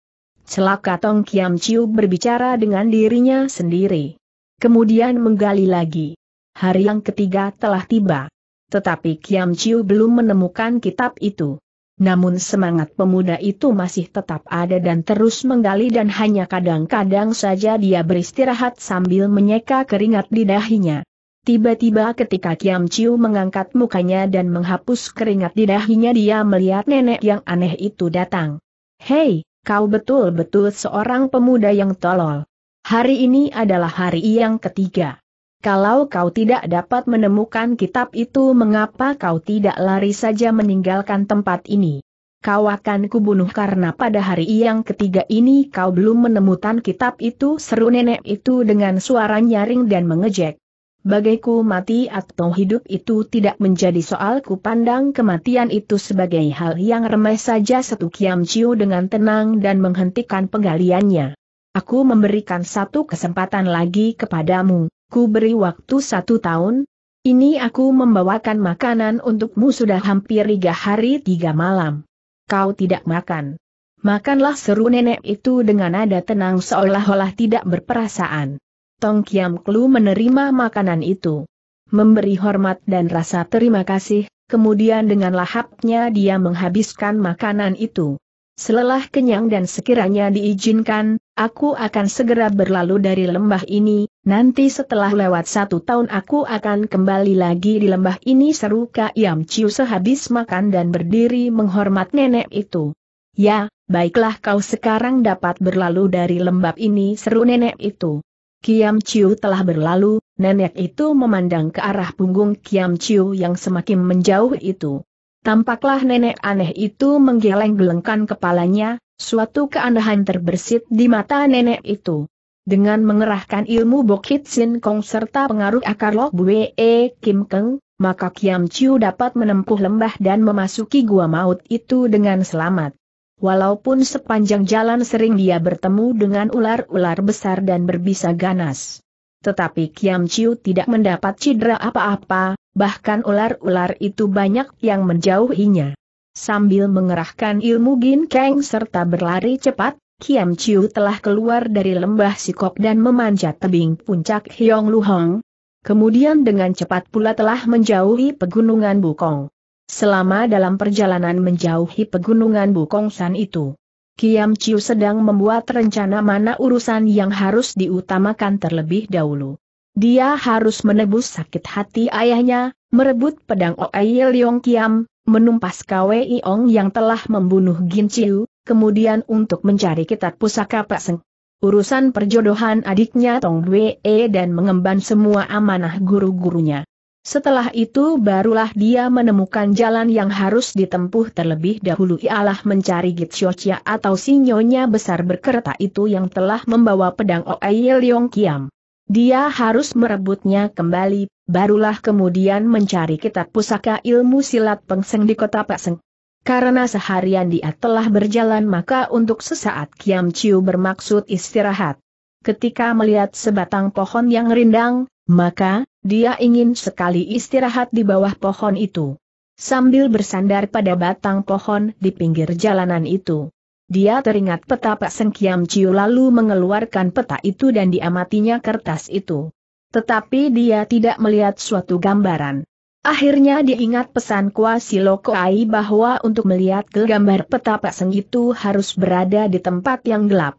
Celaka Tong Kiam Chiu berbicara dengan dirinya sendiri. Kemudian menggali lagi. Hari yang ketiga telah tiba. Tetapi Kiam Chiu belum menemukan kitab itu. Namun semangat pemuda itu masih tetap ada dan terus menggali dan hanya kadang-kadang saja dia beristirahat sambil menyeka keringat di dahinya. Tiba-tiba ketika Kiam Chiu mengangkat mukanya dan menghapus keringat di dahinya dia melihat nenek yang aneh itu datang. Hei, kau betul-betul seorang pemuda yang tolol. Hari ini adalah hari yang ketiga. Kalau kau tidak dapat menemukan kitab itu mengapa kau tidak lari saja meninggalkan tempat ini? Kau akan kubunuh karena pada hari yang ketiga ini kau belum menemukan kitab itu seru nenek itu dengan suara nyaring dan mengejek bagaiku mati atau hidup itu tidak menjadi soal ku pandang kematian itu sebagai hal yang remeh saja setu Kiam Chiu dengan tenang dan menghentikan penggaliannya. Aku memberikan satu kesempatan lagi kepadamu, ku beri waktu satu tahun, ini aku membawakan makanan untukmu sudah hampir tiga hari tiga malam. Kau tidak makan. Makanlah seru nenek itu dengan nada tenang seolah-olah tidak berperasaan. Tong Kiam Klu menerima makanan itu. Memberi hormat dan rasa terima kasih, kemudian dengan lahapnya dia menghabiskan makanan itu. Selelah kenyang dan sekiranya diizinkan, aku akan segera berlalu dari lembah ini, nanti setelah lewat satu tahun aku akan kembali lagi di lembah ini seru Kak Yam Ciu sehabis makan dan berdiri menghormat nenek itu. Ya, baiklah kau sekarang dapat berlalu dari lembah ini seru nenek itu. Kiam Chiu telah berlalu, nenek itu memandang ke arah punggung Kiam Chiu yang semakin menjauh itu. Tampaklah nenek aneh itu menggeleng-gelengkan kepalanya, suatu keanehan terbersit di mata nenek itu. Dengan mengerahkan ilmu Bokit Sin Kong serta pengaruh akar Lok Bue e Kim Keng, maka Kiam Chiu dapat menempuh lembah dan memasuki gua maut itu dengan selamat. Walaupun sepanjang jalan sering dia bertemu dengan ular-ular besar dan berbisa ganas. Tetapi Kiam Chiu tidak mendapat cedera apa-apa, bahkan ular-ular itu banyak yang menjauhinya. Sambil mengerahkan ilmu Gin Kang serta berlari cepat, Kiam Chiu telah keluar dari lembah Sikok dan memanjat tebing puncak Hyong Luhong. Kemudian dengan cepat pula telah menjauhi pegunungan Bukong selama dalam perjalanan menjauhi pegunungan Bukongsan itu. Kiam Chiu sedang membuat rencana mana urusan yang harus diutamakan terlebih dahulu. Dia harus menebus sakit hati ayahnya, merebut pedang Oei Leong Kiam, menumpas Kwei Ong yang telah membunuh Gin Chiu, kemudian untuk mencari kitab pusaka Pak Seng. Urusan perjodohan adiknya Tong Wei dan mengemban semua amanah guru-gurunya. Setelah itu barulah dia menemukan jalan yang harus ditempuh terlebih dahulu ialah mencari Gitsyocia atau sinyonya besar berkereta itu yang telah membawa pedang Oeyel Yong Kiam. Dia harus merebutnya kembali, barulah kemudian mencari kitab pusaka ilmu silat pengseng di kota Pekseng. Karena seharian dia telah berjalan maka untuk sesaat Kiam Chiu bermaksud istirahat. Ketika melihat sebatang pohon yang rindang, maka, dia ingin sekali istirahat di bawah pohon itu. Sambil bersandar pada batang pohon di pinggir jalanan itu. Dia teringat peta Pak Sengkiam Ciu lalu mengeluarkan peta itu dan diamatinya kertas itu. Tetapi dia tidak melihat suatu gambaran. Akhirnya diingat pesan Kuasi Lokoai bahwa untuk melihat ke gambar peta Pak Seng itu harus berada di tempat yang gelap.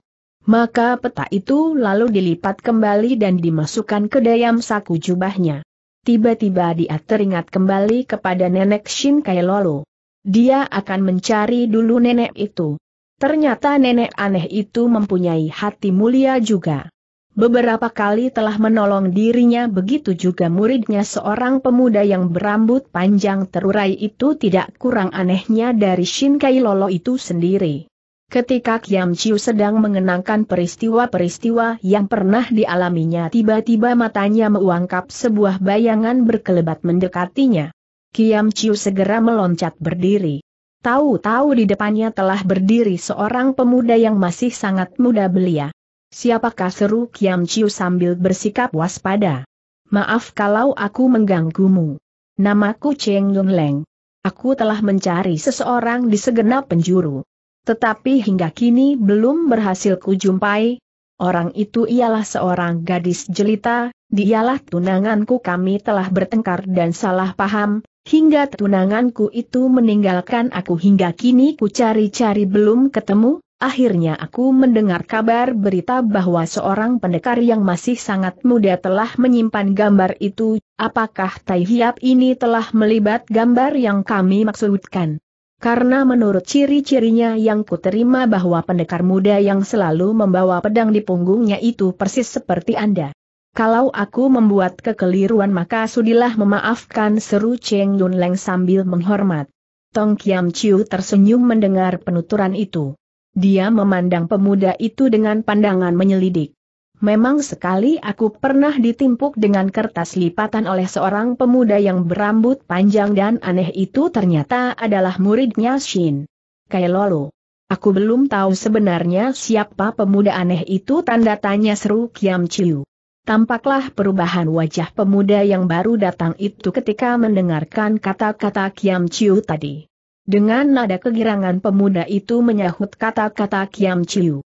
Maka peta itu lalu dilipat kembali dan dimasukkan ke dayam saku jubahnya. Tiba-tiba dia teringat kembali kepada nenek Shin Kai Lolo. Dia akan mencari dulu nenek itu. Ternyata nenek aneh itu mempunyai hati mulia juga. Beberapa kali telah menolong dirinya begitu juga muridnya seorang pemuda yang berambut panjang terurai itu tidak kurang anehnya dari Shin Kai Lolo itu sendiri. Ketika Kiam Chiu sedang mengenangkan peristiwa-peristiwa yang pernah dialaminya tiba-tiba matanya mengungkap sebuah bayangan berkelebat mendekatinya. Kiam Chiu segera meloncat berdiri. Tahu-tahu di depannya telah berdiri seorang pemuda yang masih sangat muda belia. Siapakah seru Kiam Chiu sambil bersikap waspada? Maaf kalau aku mengganggumu. Namaku Cheng Lung Leng. Aku telah mencari seseorang di segenap penjuru. Tetapi hingga kini belum berhasil kujumpai. Orang itu ialah seorang gadis jelita, dialah tunanganku kami telah bertengkar dan salah paham, hingga tunanganku itu meninggalkan aku hingga kini ku cari-cari belum ketemu, Akhirnya aku mendengar kabar berita bahwa seorang pendekar yang masih sangat muda telah menyimpan gambar itu, apakah Tai Hiap ini telah melibat gambar yang kami maksudkan karena menurut ciri-cirinya yang kuterima bahwa pendekar muda yang selalu membawa pedang di punggungnya itu persis seperti Anda. Kalau aku membuat kekeliruan maka sudilah memaafkan seru Cheng Yun Leng sambil menghormat. Tong Kiam Chiu tersenyum mendengar penuturan itu. Dia memandang pemuda itu dengan pandangan menyelidik. Memang sekali aku pernah ditimpuk dengan kertas lipatan oleh seorang pemuda yang berambut panjang dan aneh itu ternyata adalah muridnya Shin. Kailolo. Aku belum tahu sebenarnya siapa pemuda aneh itu tanda tanya seru Kiam Chiu. Tampaklah perubahan wajah pemuda yang baru datang itu ketika mendengarkan kata-kata Kiam Chiu tadi. Dengan nada kegirangan pemuda itu menyahut kata-kata Kiam Chiu.